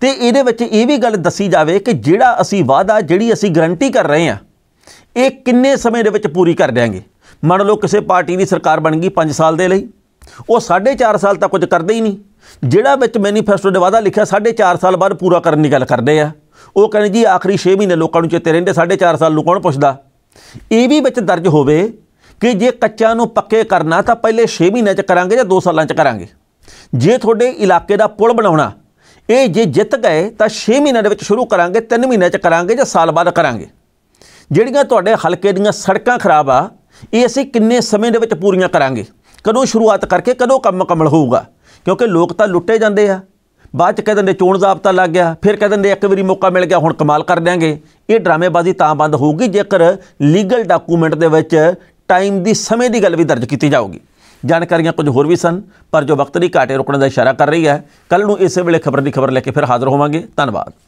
ਤੇ ਇਹਦੇ ਵਿੱਚ ਇਹ ਵੀ ਗੱਲ ਦੱਸੀ ਜਾਵੇ ਕਿ ਜਿਹੜਾ ਅਸੀਂ ਵਾਅਦਾ ਜਿਹੜੀ ਅਸੀਂ ਗਰੰਟੀ ਕਰ ਰਹੇ ਆ ਇਹ ਕਿੰਨੇ ਸਮੇਂ ਦੇ ਵਿੱਚ ਪੂਰੀ ਕਰ ਦੇਾਂਗੇ ਮੰਨ ਲਓ ਕਿਸੇ ਪਾਰਟੀ ਦੀ ਸਰਕਾਰ ਬਣ ਗਈ 5 ਸਾਲ ਦੇ ਲਈ ਉਹ 4.5 ਸਾਲ ਤੱਕ ਕੁਝ ਕਰਦੇ ਹੀ ਨਹੀਂ ਜਿਹੜਾ ਵਿੱਚ ਮੈਨੀਫੈਸਟੋ ਦੇ ਵਾਅਦਾ ਲਿਖਿਆ 4.5 ਸਾਲ ਬਾਅਦ ਪੂਰਾ ਕਰਨ ਦੀ ਗੱਲ ਕਰਦੇ ਆ ਉਹ ਕਹਿੰਦੇ ਜੀ ਆਖਰੀ 6 ਮਹੀਨੇ ਲੋਕਾਂ ਨੂੰ ਚੇਤੇ ਰਹਿੰਦੇ 4.5 ਸਾਲ ਨੂੰ ਕੌਣ ਪੁੱਛਦਾ ਇਹ ਵੀ ਵਿੱਚ ਦਰਜ ਹੋਵੇ ਕਿ ਜੇ ਕੱਚਾ ਨੂੰ ਪੱਕੇ ਕਰਨਾ ਤਾਂ ਪਹਿਲੇ 6 ਮਹੀਨੇ ਚ ਕਰਾਂਗੇ ਜਾਂ 2 ਸਾਲਾਂ ਚ ਕਰਾਂਗੇ ਜੇ ਤੁਹਾਡੇ ਇਲਾਕੇ ਦਾ ਪੁਲ ਬਣਾਉਣਾ ਇਹ ਜੇ ਜਿੱਤ ਗਏ ਤਾਂ 6 ਮਹੀਨੇ ਦੇ ਵਿੱਚ ਸ਼ੁਰੂ ਕਰਾਂਗੇ 3 ਮਹੀਨੇ ਚ ਕਰਾਂਗੇ ਜਾਂ ਸਾਲ ਬਾਅਦ ਕਰਾਂਗੇ ਜਿਹੜੀਆਂ ਤੁਹਾਡੇ ਹਲਕੇ ਦੀਆਂ ਸੜਕਾਂ ਖਰਾਬ ਆ ਇਹ ਅਸੀਂ ਕਿੰਨੇ ਸਮੇਂ ਦੇ ਵਿੱਚ ਪੂਰੀਆਂ ਕਰਾਂਗੇ ਕਦੋਂ ਸ਼ੁਰੂਆਤ ਕਰਕੇ ਕਦੋਂ ਕੰਮ ਕਮਲ ਹੋਊਗਾ ਕਿਉਂਕਿ ਲੋਕ ਤਾਂ ਲੁੱਟੇ ਜਾਂਦੇ ਆ ਬਾਅਦ ਚ ਕਹਿੰਦੇ ਨੇ ਚੋਣ ਜ਼ਾਬਤਾ ਲੱਗ ਗਿਆ ਫਿਰ ਕਹਿੰਦੇ ਨੇ ਇੱਕ ਵਾਰੀ ਮੌਕਾ ਮਿਲ ਗਿਆ ਹੁਣ ਕਮਾਲ ਕਰ ਦਿਆਂਗੇ ਇਹ ਡਰਾਮੇਬਾਜ਼ੀ ਤਾਂ ਬੰਦ ਹੋਊਗੀ ਜੇਕਰ ਲੀਗਲ ਡਾਕੂਮੈਂਟ ਦੇ ਵਿੱਚ ਟਾਈਮ ਦੀ ਸਮੇਂ ਦੀ ਗੱਲ ਵੀ ਦਰਜ ਕੀਤੀ ਜਾਊਗੀ ਜਾਣਕਾਰੀਆਂ ਕੁਝ ਹੋਰ ਵੀ ਸਨ ਪਰ ਜੋ ਵਕਤ ਦੀ ਘਾਟੇ ਰੁਕਣ ਦਾ ਇਸ਼ਾਰਾ ਕਰ ਰਹੀ ਹੈ ਕੱਲ ਨੂੰ ਇਸੇ ਵੇਲੇ ਖਬਰ ਦੀ ਖਬਰ ਲੈ ਕੇ ਫਿਰ ਹਾਜ਼ਰ ਹੋਵਾਂਗੇ ਧੰਨਵਾਦ